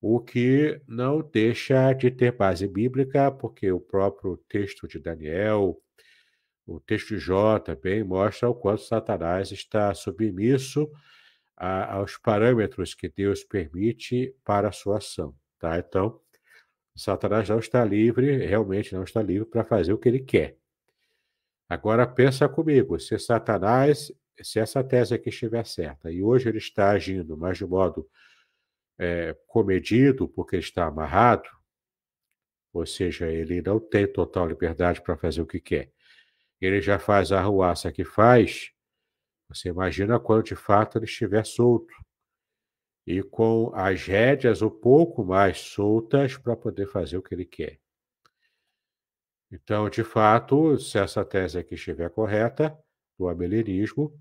o que não deixa de ter base bíblica, porque o próprio texto de Daniel, o texto de Jó também mostra o quanto Satanás está submisso a, aos parâmetros que Deus permite para a sua ação. Tá? Então, Satanás não está livre, realmente não está livre para fazer o que ele quer. Agora pensa comigo, se Satanás se essa tese aqui estiver certa, e hoje ele está agindo, mas de modo é, comedido, porque ele está amarrado, ou seja, ele não tem total liberdade para fazer o que quer. Ele já faz a arruaça que faz, você imagina quando de fato ele estiver solto. E com as rédeas um pouco mais soltas para poder fazer o que ele quer. Então, de fato, se essa tese aqui estiver correta, do abelirismo,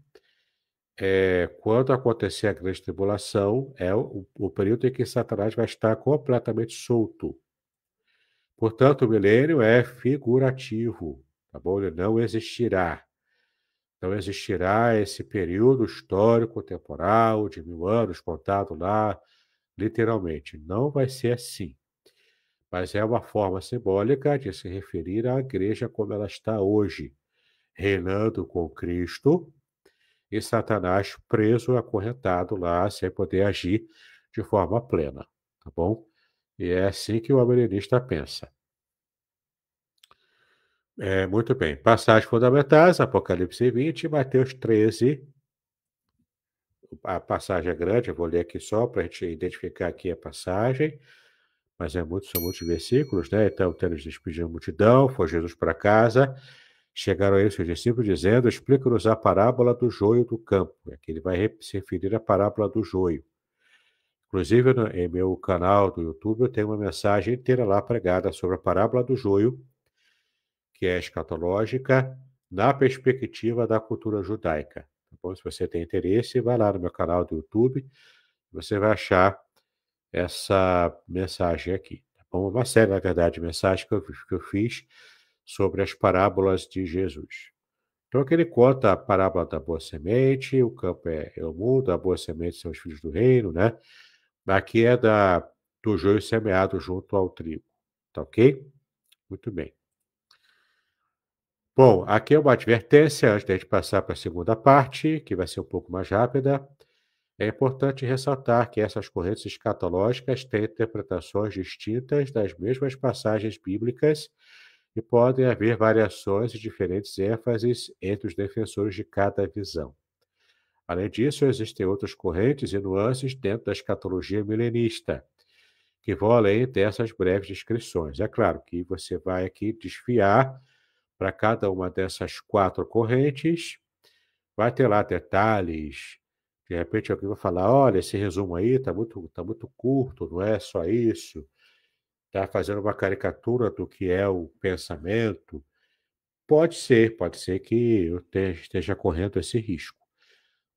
é, quando acontecer a grande tribulação, é o, o, período em que Satanás vai estar completamente solto. Portanto, o milênio é figurativo, tá bom? Ele não existirá. Não existirá esse período histórico, temporal, de mil anos, contado lá, literalmente. Não vai ser assim. Mas é uma forma simbólica de se referir à igreja como ela está hoje, reinando com Cristo, e Satanás preso, acorrentado lá, sem poder agir de forma plena, tá bom? E é assim que o abelianista pensa. É, muito bem, passagens fundamentais, Apocalipse 20, Mateus 13. A passagem é grande, eu vou ler aqui só para a gente identificar aqui a passagem, mas é muito, são muitos versículos, né? Então, tendo despedido a multidão, foi Jesus para casa, Chegaram a ele seus discípulos dizendo: Explica-nos a parábola do joio do campo. Aqui ele vai se referir à parábola do joio. Inclusive, no, em meu canal do YouTube, eu tenho uma mensagem inteira lá pregada sobre a parábola do joio, que é escatológica, na perspectiva da cultura judaica. Tá se você tem interesse, vai lá no meu canal do YouTube, você vai achar essa mensagem aqui. Tá bom? Uma série, na verdade, de mensagens que eu, que eu fiz sobre as parábolas de Jesus. Então, aqui ele conta a parábola da boa semente, o campo é, é o mundo, a boa semente são os filhos do reino, né? Aqui é da, do joio semeado junto ao trigo, tá ok? Muito bem. Bom, aqui é uma advertência, antes da gente passar para a segunda parte, que vai ser um pouco mais rápida. É importante ressaltar que essas correntes escatológicas têm interpretações distintas das mesmas passagens bíblicas, e podem haver variações e diferentes ênfases entre os defensores de cada visão. Além disso, existem outras correntes e nuances dentro da escatologia milenista, que vão além dessas breves descrições. É claro que você vai aqui desfiar para cada uma dessas quatro correntes, vai ter lá detalhes. De repente alguém vai falar: olha, esse resumo aí está muito, tá muito curto, não é só isso está fazendo uma caricatura do que é o pensamento. Pode ser, pode ser que eu esteja correndo esse risco.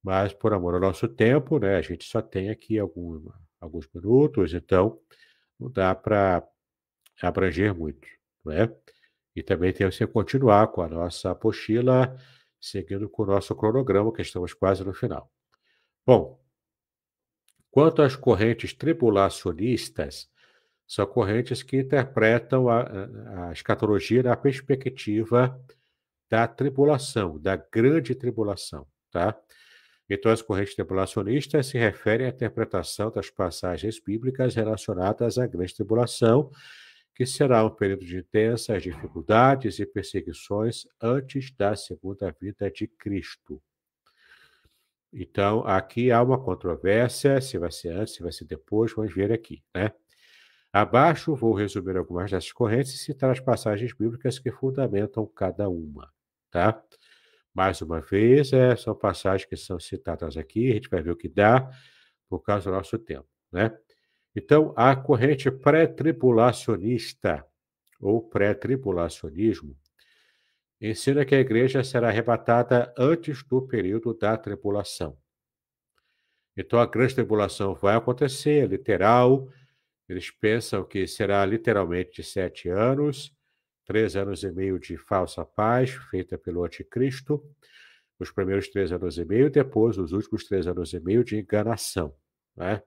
Mas, por amor ao nosso tempo, né, a gente só tem aqui algum, alguns minutos, então não dá para abranger muito. Né? E também temos que continuar com a nossa apostila, seguindo com o nosso cronograma, que estamos quase no final. Bom, quanto às correntes tribulacionistas, são correntes que interpretam a, a escatologia da perspectiva da tribulação, da grande tribulação, tá? Então, as correntes tribulacionistas se referem à interpretação das passagens bíblicas relacionadas à grande tribulação, que será um período de intensas dificuldades e perseguições antes da segunda vida de Cristo. Então, aqui há uma controvérsia, se vai ser antes, se vai ser depois, vamos ver aqui, né? Abaixo vou resumir algumas dessas correntes e citar as passagens bíblicas que fundamentam cada uma, tá? Mais uma vez, é, são passagens que são citadas aqui, a gente vai ver o que dá por causa do nosso tempo, né? Então, a corrente pré-tribulacionista ou pré-tribulacionismo ensina que a igreja será arrebatada antes do período da tribulação. Então, a grande tribulação vai acontecer, literal, eles pensam que será literalmente de sete anos, três anos e meio de falsa paz feita pelo anticristo, os primeiros três anos e meio, depois os últimos três anos e meio de enganação, né?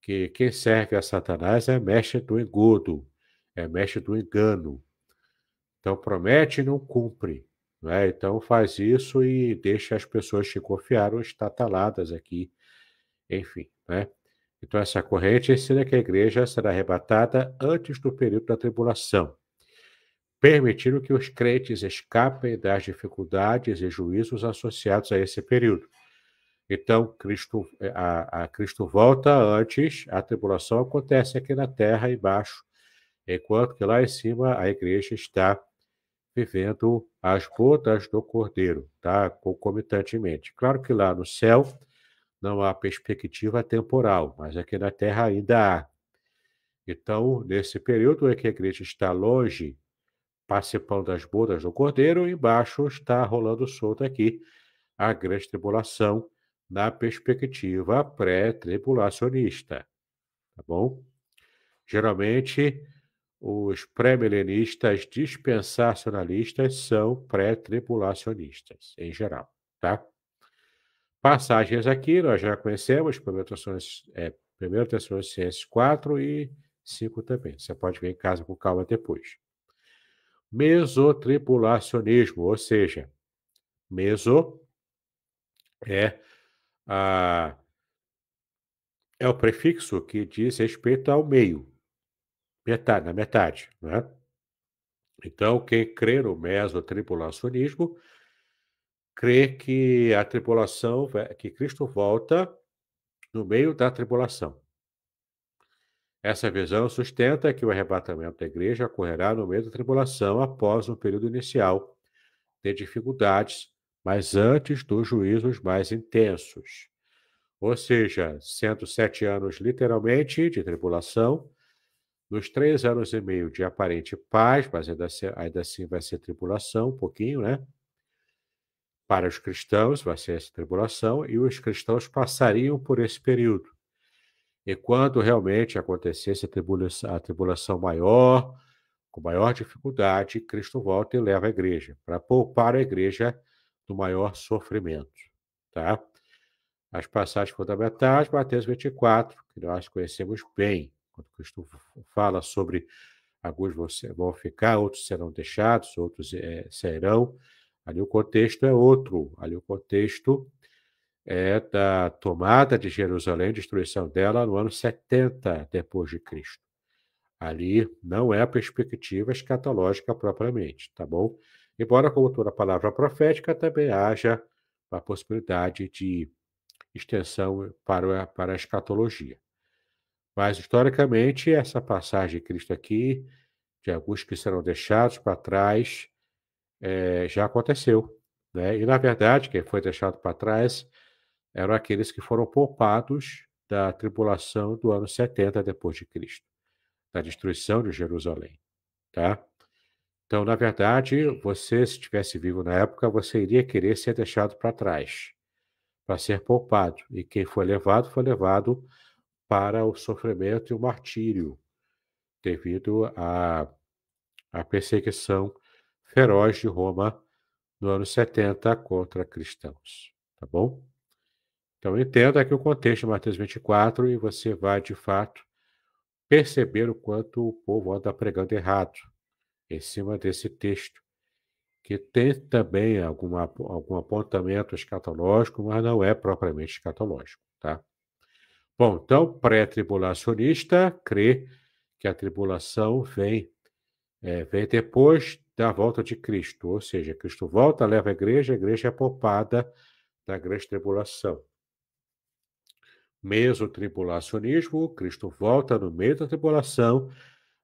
Que quem serve a Satanás é mexe do engodo, é mexe do engano. Então promete e não cumpre, né? Então faz isso e deixa as pessoas te confiar ou estataladas aqui, enfim, né? Então, essa corrente ensina é que a igreja será arrebatada antes do período da tribulação, permitindo que os crentes escapem das dificuldades e juízos associados a esse período. Então, Cristo, eh, a, a Cristo volta antes, a tribulação acontece aqui na terra, embaixo, enquanto que lá em cima a igreja está vivendo as bodas do Cordeiro, tá? Concomitantemente. Claro que lá no céu não há perspectiva temporal, mas aqui é na Terra ainda há. Então, nesse período em que a igreja está longe, participando das bodas do Cordeiro, embaixo está rolando solto aqui a grande tribulação na perspectiva pré-tribulacionista. Tá bom? Geralmente, os pré-milenistas dispensacionalistas são pré-tribulacionistas, em geral, tá? passagens aqui, nós já conhecemos, primeiro Tessalonicenses, é, 4 e 5 também. Você pode ver em casa com calma depois. Mesotripulacionismo, ou seja, meso é, a, é o prefixo que diz respeito ao meio, metade, na metade. Né? Então, quem crê no mesotripulacionismo crê que a tribulação, que Cristo volta no meio da tribulação. Essa visão sustenta que o arrebatamento da igreja ocorrerá no meio da tribulação após um período inicial de dificuldades, mas antes dos juízos mais intensos. Ou seja, sendo sete anos literalmente de tribulação, nos três anos e meio de aparente paz, mas ainda assim, ainda assim vai ser tribulação, um pouquinho, né? para os cristãos, vai ser essa tribulação, e os cristãos passariam por esse período. E quando realmente acontecesse a tribulação, a tribulação maior, com maior dificuldade, Cristo volta e leva a igreja, para poupar a igreja do maior sofrimento. Tá? As passagens fundamentais, Mateus 24, que nós conhecemos bem, quando Cristo fala sobre alguns vão ficar, outros serão deixados, outros é, serão. Ali o contexto é outro, ali o contexto é da tomada de Jerusalém, destruição dela no ano 70 depois de Cristo. Ali não é a perspectiva escatológica propriamente, tá bom? Embora como toda palavra profética também haja a possibilidade de extensão para a, para a escatologia. Mas historicamente essa passagem de Cristo aqui, de alguns que serão deixados para trás, é, já aconteceu. Né? E, na verdade, quem foi deixado para trás eram aqueles que foram poupados da tribulação do ano 70 depois de Cristo, da destruição de Jerusalém, tá? Então, na verdade, você, se estivesse vivo na época, você iria querer ser deixado para trás, para ser poupado. E quem foi levado, foi levado para o sofrimento e o martírio, devido à, à perseguição feroz de Roma no ano 70 contra cristãos. Tá bom? Então entenda que o contexto de Mateus 24 e você vai de fato perceber o quanto o povo anda pregando errado em cima desse texto, que tem também alguma, algum apontamento escatológico, mas não é propriamente escatológico, tá? Bom, então, pré-tribulacionista crê que a tribulação vem, é, vem depois da volta de Cristo, ou seja, Cristo volta, leva a igreja, a igreja é poupada da grande tribulação. Mesmo tribulacionismo, Cristo volta no meio da tribulação,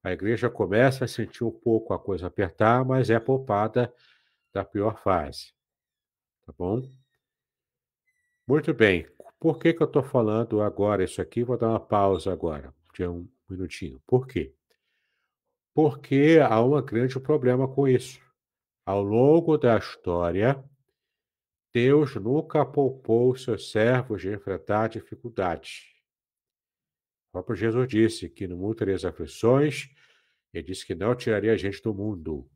a igreja começa a sentir um pouco a coisa apertar, mas é poupada da pior fase. Tá bom? Muito bem. Por que, que eu estou falando agora isso aqui? Vou dar uma pausa agora, de um minutinho. Por quê? porque há um grande problema com isso. Ao longo da história, Deus nunca poupou seus servos de enfrentar dificuldades. O próprio Jesus disse que no mundo teria aflições, ele disse que não tiraria a gente do mundo,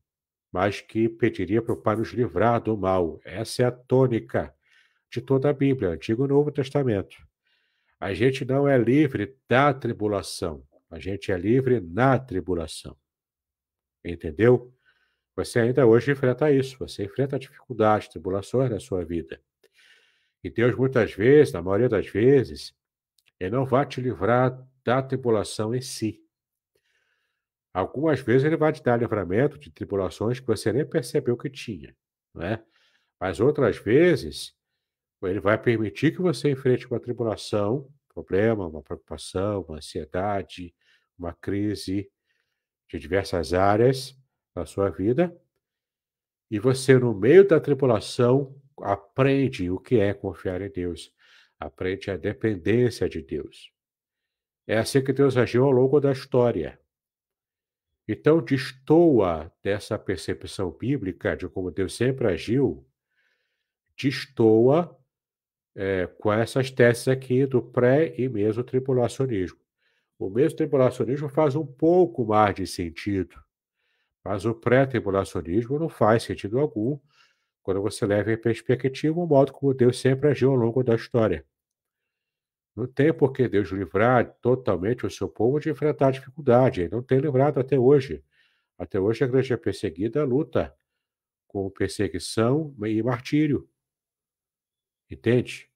mas que pediria para o Pai nos livrar do mal. Essa é a tônica de toda a Bíblia, Antigo e Novo Testamento. A gente não é livre da tribulação, a gente é livre na tribulação. Entendeu? Você ainda hoje enfrenta isso, você enfrenta dificuldades, tribulações na sua vida. E Deus, muitas vezes, na maioria das vezes, Ele não vai te livrar da tribulação em si. Algumas vezes Ele vai te dar livramento de tribulações que você nem percebeu que tinha, né? Mas outras vezes, Ele vai permitir que você enfrente uma tribulação, um problema, uma preocupação, uma ansiedade, uma crise, de diversas áreas da sua vida, e você, no meio da tripulação, aprende o que é confiar em Deus, aprende a dependência de Deus. É assim que Deus agiu ao longo da história. Então, destoa dessa percepção bíblica de como Deus sempre agiu, destoa é, com essas teses aqui do pré e mesmo tripulacionismo. O mesmo tribulacionismo faz um pouco mais de sentido, mas o pré-tribulacionismo não faz sentido algum quando você leva em perspectiva o modo como Deus sempre agiu ao longo da história. Não tem por que Deus livrar totalmente o seu povo de enfrentar dificuldade. Ele não tem livrado até hoje. Até hoje a igreja é perseguida luta com perseguição e martírio. Entende?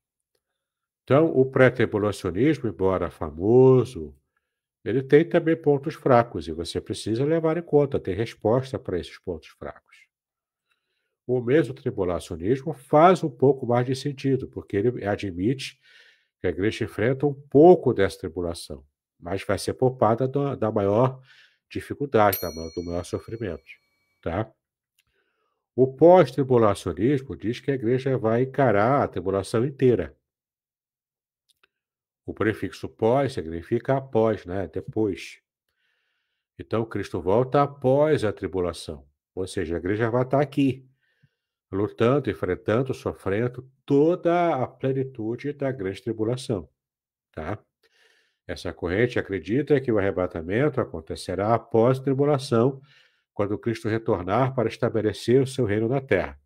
Então, o pré-tribulacionismo, embora famoso, ele tem também pontos fracos e você precisa levar em conta, ter resposta para esses pontos fracos. O mesmo tribulacionismo faz um pouco mais de sentido, porque ele admite que a igreja enfrenta um pouco dessa tribulação, mas vai ser poupada da, da maior dificuldade, da, do maior sofrimento. Tá? O pós-tribulacionismo diz que a igreja vai encarar a tribulação inteira o prefixo pós significa após, né? Depois. Então, Cristo volta após a tribulação. Ou seja, a igreja vai estar aqui, lutando, enfrentando, sofrendo toda a plenitude da grande tribulação, tá? Essa corrente acredita que o arrebatamento acontecerá após a tribulação, quando Cristo retornar para estabelecer o seu reino na terra.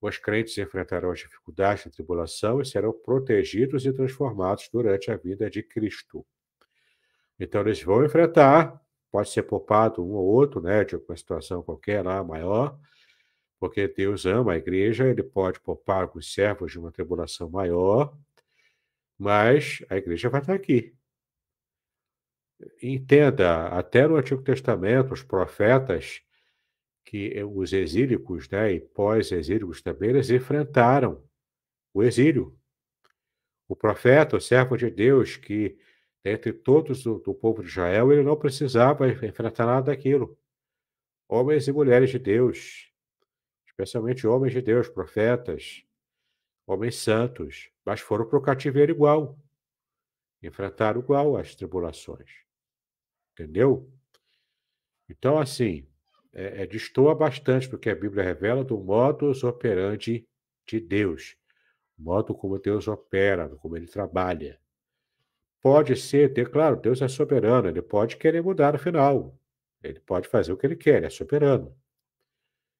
Os crentes enfrentarão as dificuldades da tribulação e serão protegidos e transformados durante a vida de Cristo. Então, eles vão enfrentar, pode ser poupado um ou outro, né, de alguma situação qualquer lá, maior, porque Deus ama a igreja, ele pode poupar alguns servos de uma tribulação maior, mas a igreja vai estar aqui. Entenda, até no Antigo Testamento, os profetas que eh, os exílicos né, e pós-exílicos também eles enfrentaram o exílio. O profeta, o servo de Deus, que entre todos do povo de Israel, ele não precisava enfrentar nada daquilo. Homens e mulheres de Deus, especialmente homens de Deus, profetas, homens santos, mas foram para o cativeiro igual. Enfrentaram igual as tribulações. Entendeu? Então, assim, é, é, destoa bastante do que a Bíblia revela do modus operandi de Deus, o modo como Deus opera, como ele trabalha. Pode ser, ter, claro, Deus é soberano, ele pode querer mudar no final, ele pode fazer o que ele quer, ele é soberano.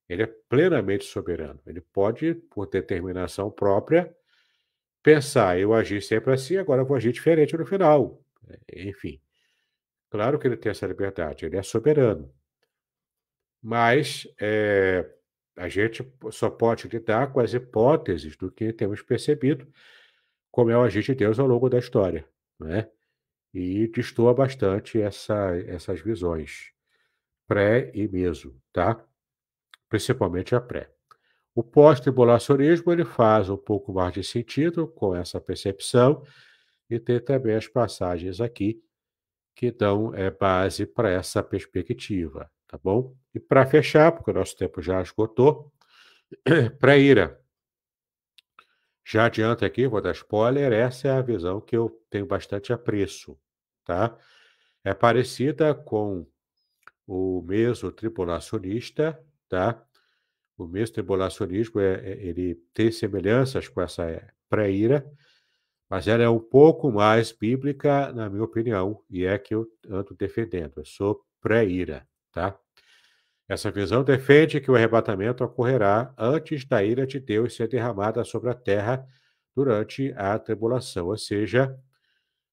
Ele é plenamente soberano. Ele pode, por determinação própria, pensar, eu agi sempre assim, agora vou agir diferente no final. É, enfim, claro que ele tem essa liberdade, ele é soberano mas é, a gente só pode lidar com as hipóteses do que temos percebido, como é o agente de Deus ao longo da história, né? E destoa bastante essa, essas visões, pré e mesmo, tá? Principalmente a pré. O pós-tribulacionismo ele faz um pouco mais de sentido com essa percepção e tem também as passagens aqui que dão é, base para essa perspectiva tá bom? E para fechar, porque o nosso tempo já esgotou, ira. Já adianta aqui, vou dar spoiler, essa é a visão que eu tenho bastante apreço, tá? É parecida com o mesmo tribulacionista, tá? O mesmo tribulacionismo é, é, ele tem semelhanças com essa pré-ira, mas ela é um pouco mais bíblica, na minha opinião, e é que eu ando defendendo. Eu sou pré-ira, tá? Essa visão defende que o arrebatamento ocorrerá antes da ira de Deus ser derramada sobre a terra durante a tribulação, ou seja,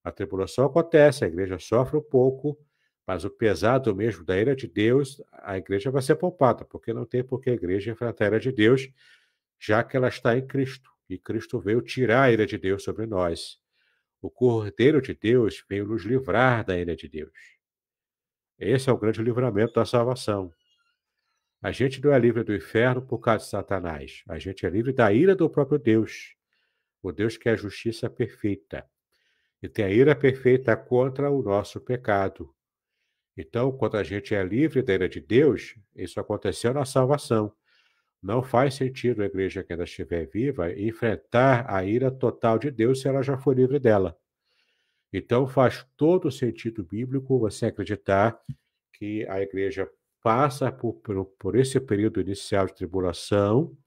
a tribulação acontece, a igreja sofre um pouco, mas o pesado mesmo da ira de Deus, a igreja vai ser poupada, porque não tem por que a igreja enfrentar a ira de Deus, já que ela está em Cristo. E Cristo veio tirar a ira de Deus sobre nós. O Cordeiro de Deus veio nos livrar da ira de Deus. Esse é o grande livramento da salvação. A gente não é livre do inferno por causa de Satanás. A gente é livre da ira do próprio Deus. O Deus que é a justiça perfeita. E tem a ira perfeita contra o nosso pecado. Então, quando a gente é livre da ira de Deus, isso aconteceu na salvação. Não faz sentido a igreja que ainda estiver viva enfrentar a ira total de Deus se ela já for livre dela. Então faz todo sentido bíblico você acreditar que a igreja passa por, por, por esse período inicial de tribulação,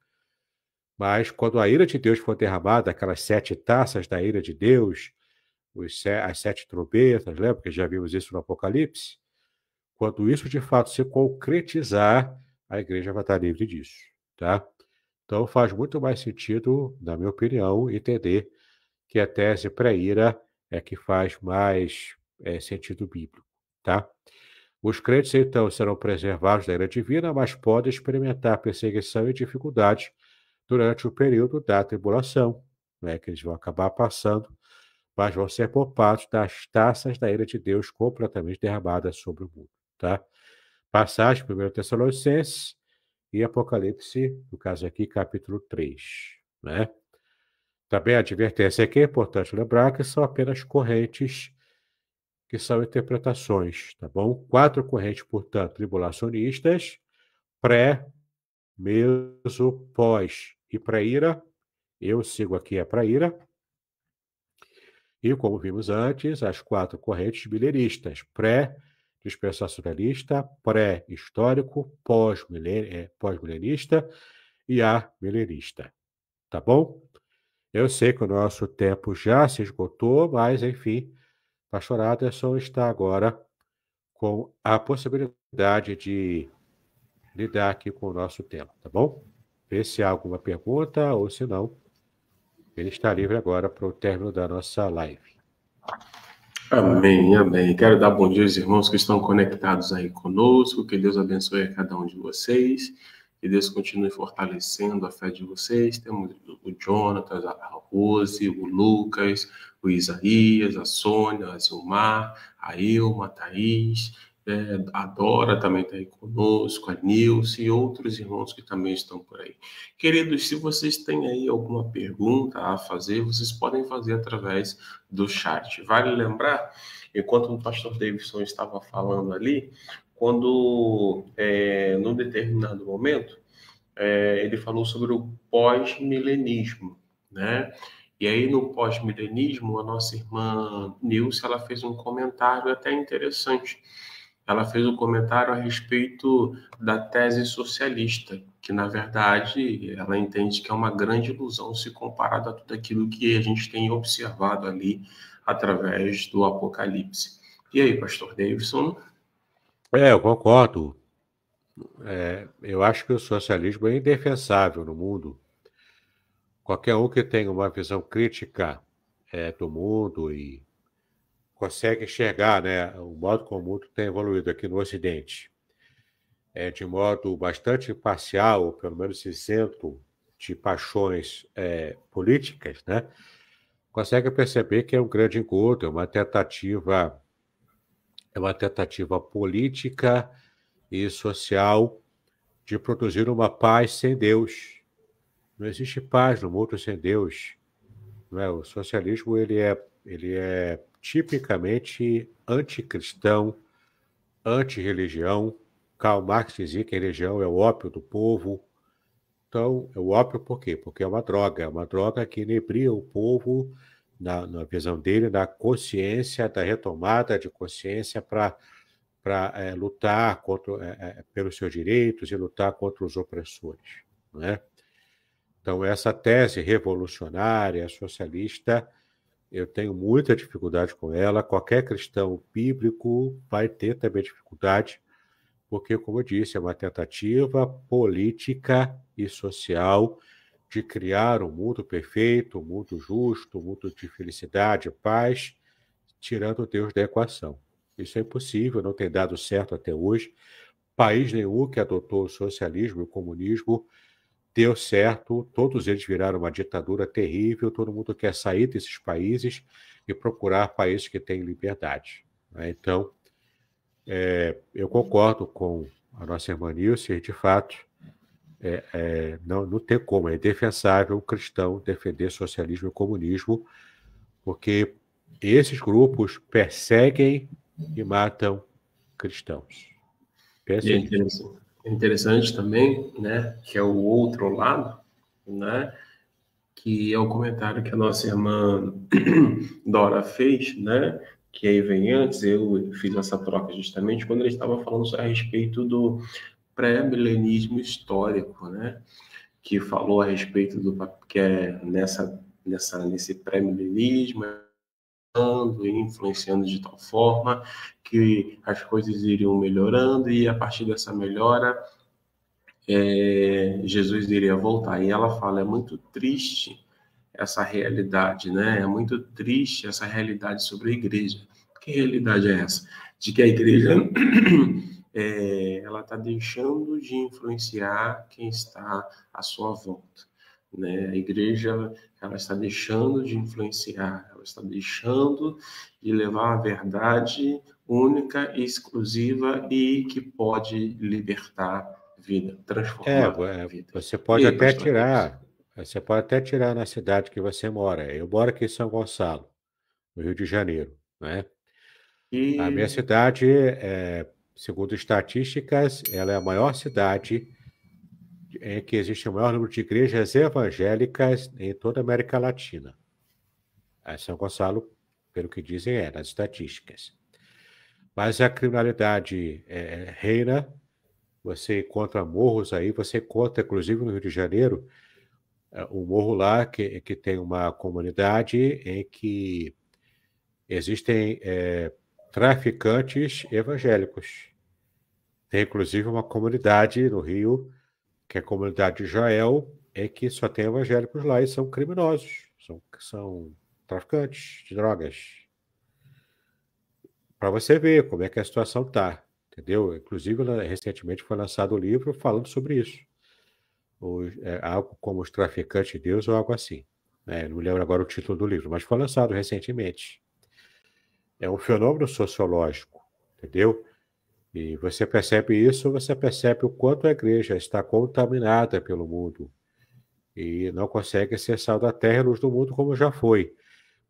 mas quando a ira de Deus for derramada, aquelas sete taças da ira de Deus, as sete trombetas, lembra né, que já vimos isso no Apocalipse? Quando isso de fato se concretizar, a igreja vai estar livre disso, tá? Então faz muito mais sentido, na minha opinião, entender que a tese pré-ira é que faz mais é, sentido bíblico, tá? Os crentes, então, serão preservados da ira divina, mas podem experimentar perseguição e dificuldade durante o período da tribulação, né, que eles vão acabar passando, mas vão ser poupados das taças da ira de Deus completamente derramadas sobre o mundo, tá? Passagem, 1 Tessalonicenses e Apocalipse, no caso aqui, capítulo 3, né? Também a advertência é que é importante lembrar que são apenas correntes que são interpretações, tá bom? Quatro correntes, portanto, tribulacionistas, pré, meso, pós e praíra. Eu sigo aqui a praíra. E, como vimos antes, as quatro correntes bileristas: pré, dispensacionalista, pré-histórico, eh, pós-milenista pós e a milenista, tá bom? Eu sei que o nosso tempo já se esgotou, mas, enfim, Pastor tá Aderson é está agora com a possibilidade de lidar aqui com o nosso tema, tá bom? Ver se há alguma pergunta ou se não, ele está livre agora para o término da nossa live. Amém, amém. Quero dar bom dia aos irmãos que estão conectados aí conosco, que Deus abençoe a cada um de vocês. Que Deus continue fortalecendo a fé de vocês. Temos o Jonathan, a Rose, o Lucas, o Isaías, a Sônia, a Zilmar, a Ilma, a Thaís, é, a Dora também está aí conosco, a Nilce e outros irmãos que também estão por aí. Queridos, se vocês têm aí alguma pergunta a fazer, vocês podem fazer através do chat. Vale lembrar, enquanto o pastor Davidson estava falando ali, quando, é, num determinado momento, é, ele falou sobre o pós-milenismo, né? E aí, no pós-milenismo, a nossa irmã Nilce, ela fez um comentário até interessante. Ela fez um comentário a respeito da tese socialista, que, na verdade, ela entende que é uma grande ilusão se comparada a tudo aquilo que a gente tem observado ali através do Apocalipse. E aí, pastor Davidson? É, eu concordo. É, eu acho que o socialismo é indefensável no mundo. Qualquer um que tenha uma visão crítica é, do mundo e consegue enxergar né, o modo como o mundo tem evoluído aqui no Ocidente é, de modo bastante parcial ou pelo menos isento de paixões é, políticas, né, consegue perceber que é um grande encontro, é uma tentativa é uma tentativa política e social de produzir uma paz sem Deus. Não existe paz no mundo sem Deus. É? O socialismo ele é, ele é tipicamente anticristão, antirreligião. Karl Marx dizia que a religião é o ópio do povo. Então, é o ópio por quê? Porque é uma droga, é uma droga que inebria o povo na, na visão dele, da consciência, da retomada de consciência para para é, eh, lutar contra, é, pelos seus direitos e lutar contra os opressores. Né? Então, essa tese revolucionária, socialista, eu tenho muita dificuldade com ela. Qualquer cristão bíblico vai ter também dificuldade, porque, como eu disse, é uma tentativa política e social de criar um mundo perfeito, um mundo justo, um mundo de felicidade, paz, tirando Deus da equação. Isso é impossível, não tem dado certo até hoje. País nenhum que adotou o socialismo e o comunismo deu certo, todos eles viraram uma ditadura terrível, todo mundo quer sair desses países e procurar países que têm liberdade. Né? Então, é, eu concordo com a nossa irmã Nilce, de fato, é, é, não, não tem como, é defensável o cristão defender socialismo e comunismo, porque esses grupos perseguem e matam cristãos. e é interessante, é interessante também, né, que é o outro lado, né, que é o comentário que a nossa irmã Dora fez, né? Que aí vem antes, eu fiz essa troca justamente quando ele estava falando a respeito do, pré-milenismo histórico, né? que falou a respeito do que é nessa, nessa nesse pré-milenismo, influenciando de tal forma que as coisas iriam melhorando e a partir dessa melhora é, Jesus iria voltar. E ela fala: é muito triste essa realidade, né? É muito triste essa realidade sobre a igreja. Que realidade é essa? De que a igreja é, ela está deixando de influenciar quem está à sua volta. Né? A igreja ela está deixando de influenciar, ela está deixando de levar a verdade única, exclusiva e que pode libertar vida, transformar é, a vida. Você pode e até tirar, você pode até tirar na cidade que você mora. Eu moro aqui em São Gonçalo, no Rio de Janeiro, né? E... A minha cidade é, Segundo estatísticas, ela é a maior cidade em que existe o maior número de igrejas evangélicas em toda a América Latina. A é São Gonçalo, pelo que dizem, é, nas estatísticas. Mas a criminalidade é, é, reina, você encontra morros aí, você encontra, inclusive no Rio de Janeiro, é, um morro lá que, que tem uma comunidade em que existem é, traficantes evangélicos. Tem inclusive uma comunidade no Rio, que é a comunidade de Joel, é que só tem evangélicos lá e são criminosos, são, são traficantes de drogas. Para você ver como é que a situação tá, entendeu? Inclusive, recentemente foi lançado o um livro falando sobre isso. Ou, é, algo como Os Traficantes de Deus ou algo assim. Né? Não me lembro agora o título do livro, mas foi lançado recentemente. É um fenômeno sociológico, entendeu? E você percebe isso, você percebe o quanto a igreja está contaminada pelo mundo e não consegue ser sal da terra e luz do mundo como já foi.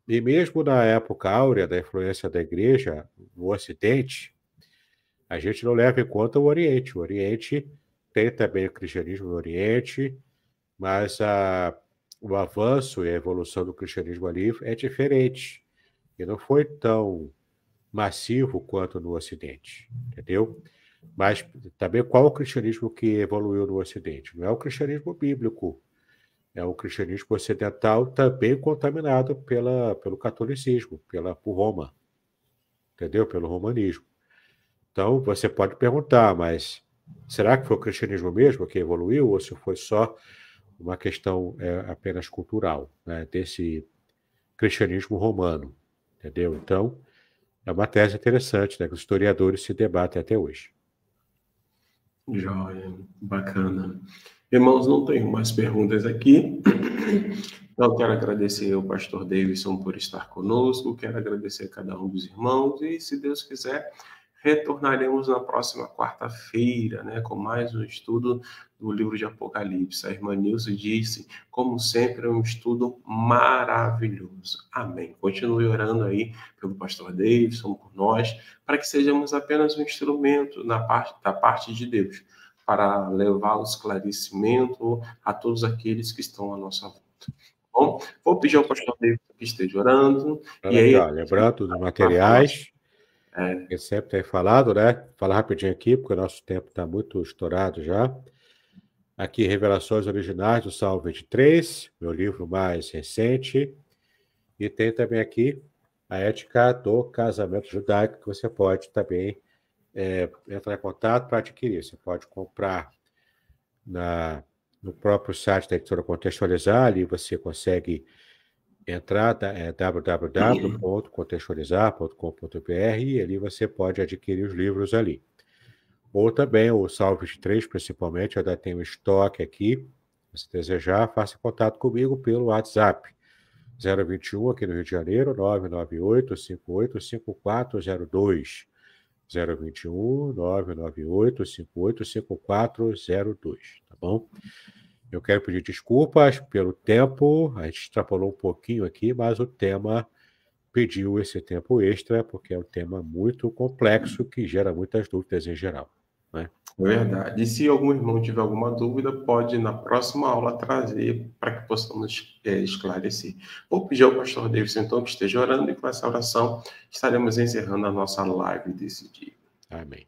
E mesmo na época áurea da influência da igreja no Ocidente, a gente não leva em conta o Oriente. O Oriente tem também o cristianismo no Oriente, mas a, o avanço e a evolução do cristianismo ali é diferente. E não foi tão massivo quanto no Ocidente, entendeu? Mas também qual o cristianismo que evoluiu no Ocidente? Não é o cristianismo bíblico, é o cristianismo ocidental também contaminado pela, pelo catolicismo, pela, por Roma, entendeu? Pelo romanismo. Então você pode perguntar, mas será que foi o cristianismo mesmo que evoluiu ou se foi só uma questão é, apenas cultural né, desse cristianismo romano? Entendeu? Então, é uma tese interessante, né? Que os historiadores se debatem até hoje. Joia, bacana. Irmãos, não tenho mais perguntas aqui. Então, quero agradecer ao pastor Davidson por estar conosco, quero agradecer a cada um dos irmãos e, se Deus quiser, Retornaremos na próxima quarta-feira, né, com mais um estudo do livro de Apocalipse. A irmã Nilce disse, como sempre, é um estudo maravilhoso. Amém. Continue orando aí pelo pastor Davidson, por nós, para que sejamos apenas um instrumento na parte, da parte de Deus, para levar o esclarecimento a todos aqueles que estão à nossa volta. Bom, vou pedir ao pastor Davidson que esteja orando. Maravilha. E aí, lembrar dos materiais. É. Eu sempre tenho falado, né? Falar rapidinho aqui, porque o nosso tempo está muito estourado já. Aqui, Revelações Originais do Salmo 23, meu livro mais recente. E tem também aqui a ética do casamento judaico, que você pode também é, entrar em contato para adquirir. Você pode comprar na, no próprio site da editora Contextualizar, ali você consegue entrar tá, é www.contextualizar.com.br e ali você pode adquirir os livros ali. Ou também o Salve 3, principalmente, ainda tem o um estoque aqui. Se desejar, faça contato comigo pelo WhatsApp. 021 aqui no Rio de Janeiro, 998 58 5402. 021 998 58 5402, tá bom? Eu quero pedir desculpas pelo tempo, a gente extrapolou um pouquinho aqui, mas o tema pediu esse tempo extra, porque é um tema muito complexo que gera muitas dúvidas em geral. Né? É verdade. E se algum irmão tiver alguma dúvida, pode na próxima aula trazer para que possamos é, esclarecer. Vou pedir ao pastor Davis então que esteja orando e com essa oração estaremos encerrando a nossa live desse dia. Amém.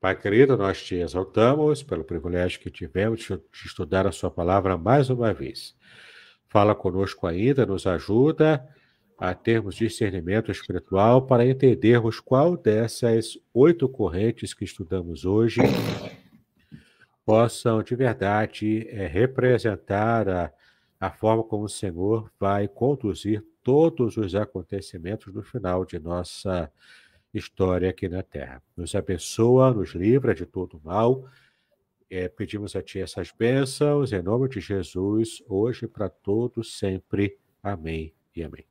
Pai querido, nós te exaltamos pelo privilégio que tivemos de estudar a Sua palavra mais uma vez. Fala conosco ainda, nos ajuda a termos discernimento espiritual para entendermos qual dessas oito correntes que estudamos hoje possam de verdade é, representar a, a forma como o Senhor vai conduzir todos os acontecimentos no final de nossa vida história aqui na Terra. Nos abençoa, nos livra de todo mal. É, pedimos a Ti essas bênçãos em nome de Jesus, hoje para todos sempre. Amém e amém.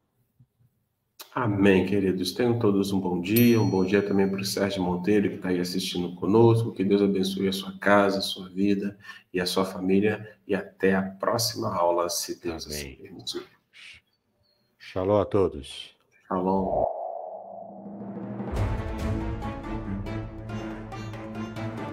Amém, queridos. Tenham todos um bom dia, um bom dia também para o Sérgio Monteiro, que está aí assistindo conosco. Que Deus abençoe a sua casa, a sua vida e a sua família. E até a próxima aula, se Deus quiser. assim permitir. Shalom a todos. Shalom.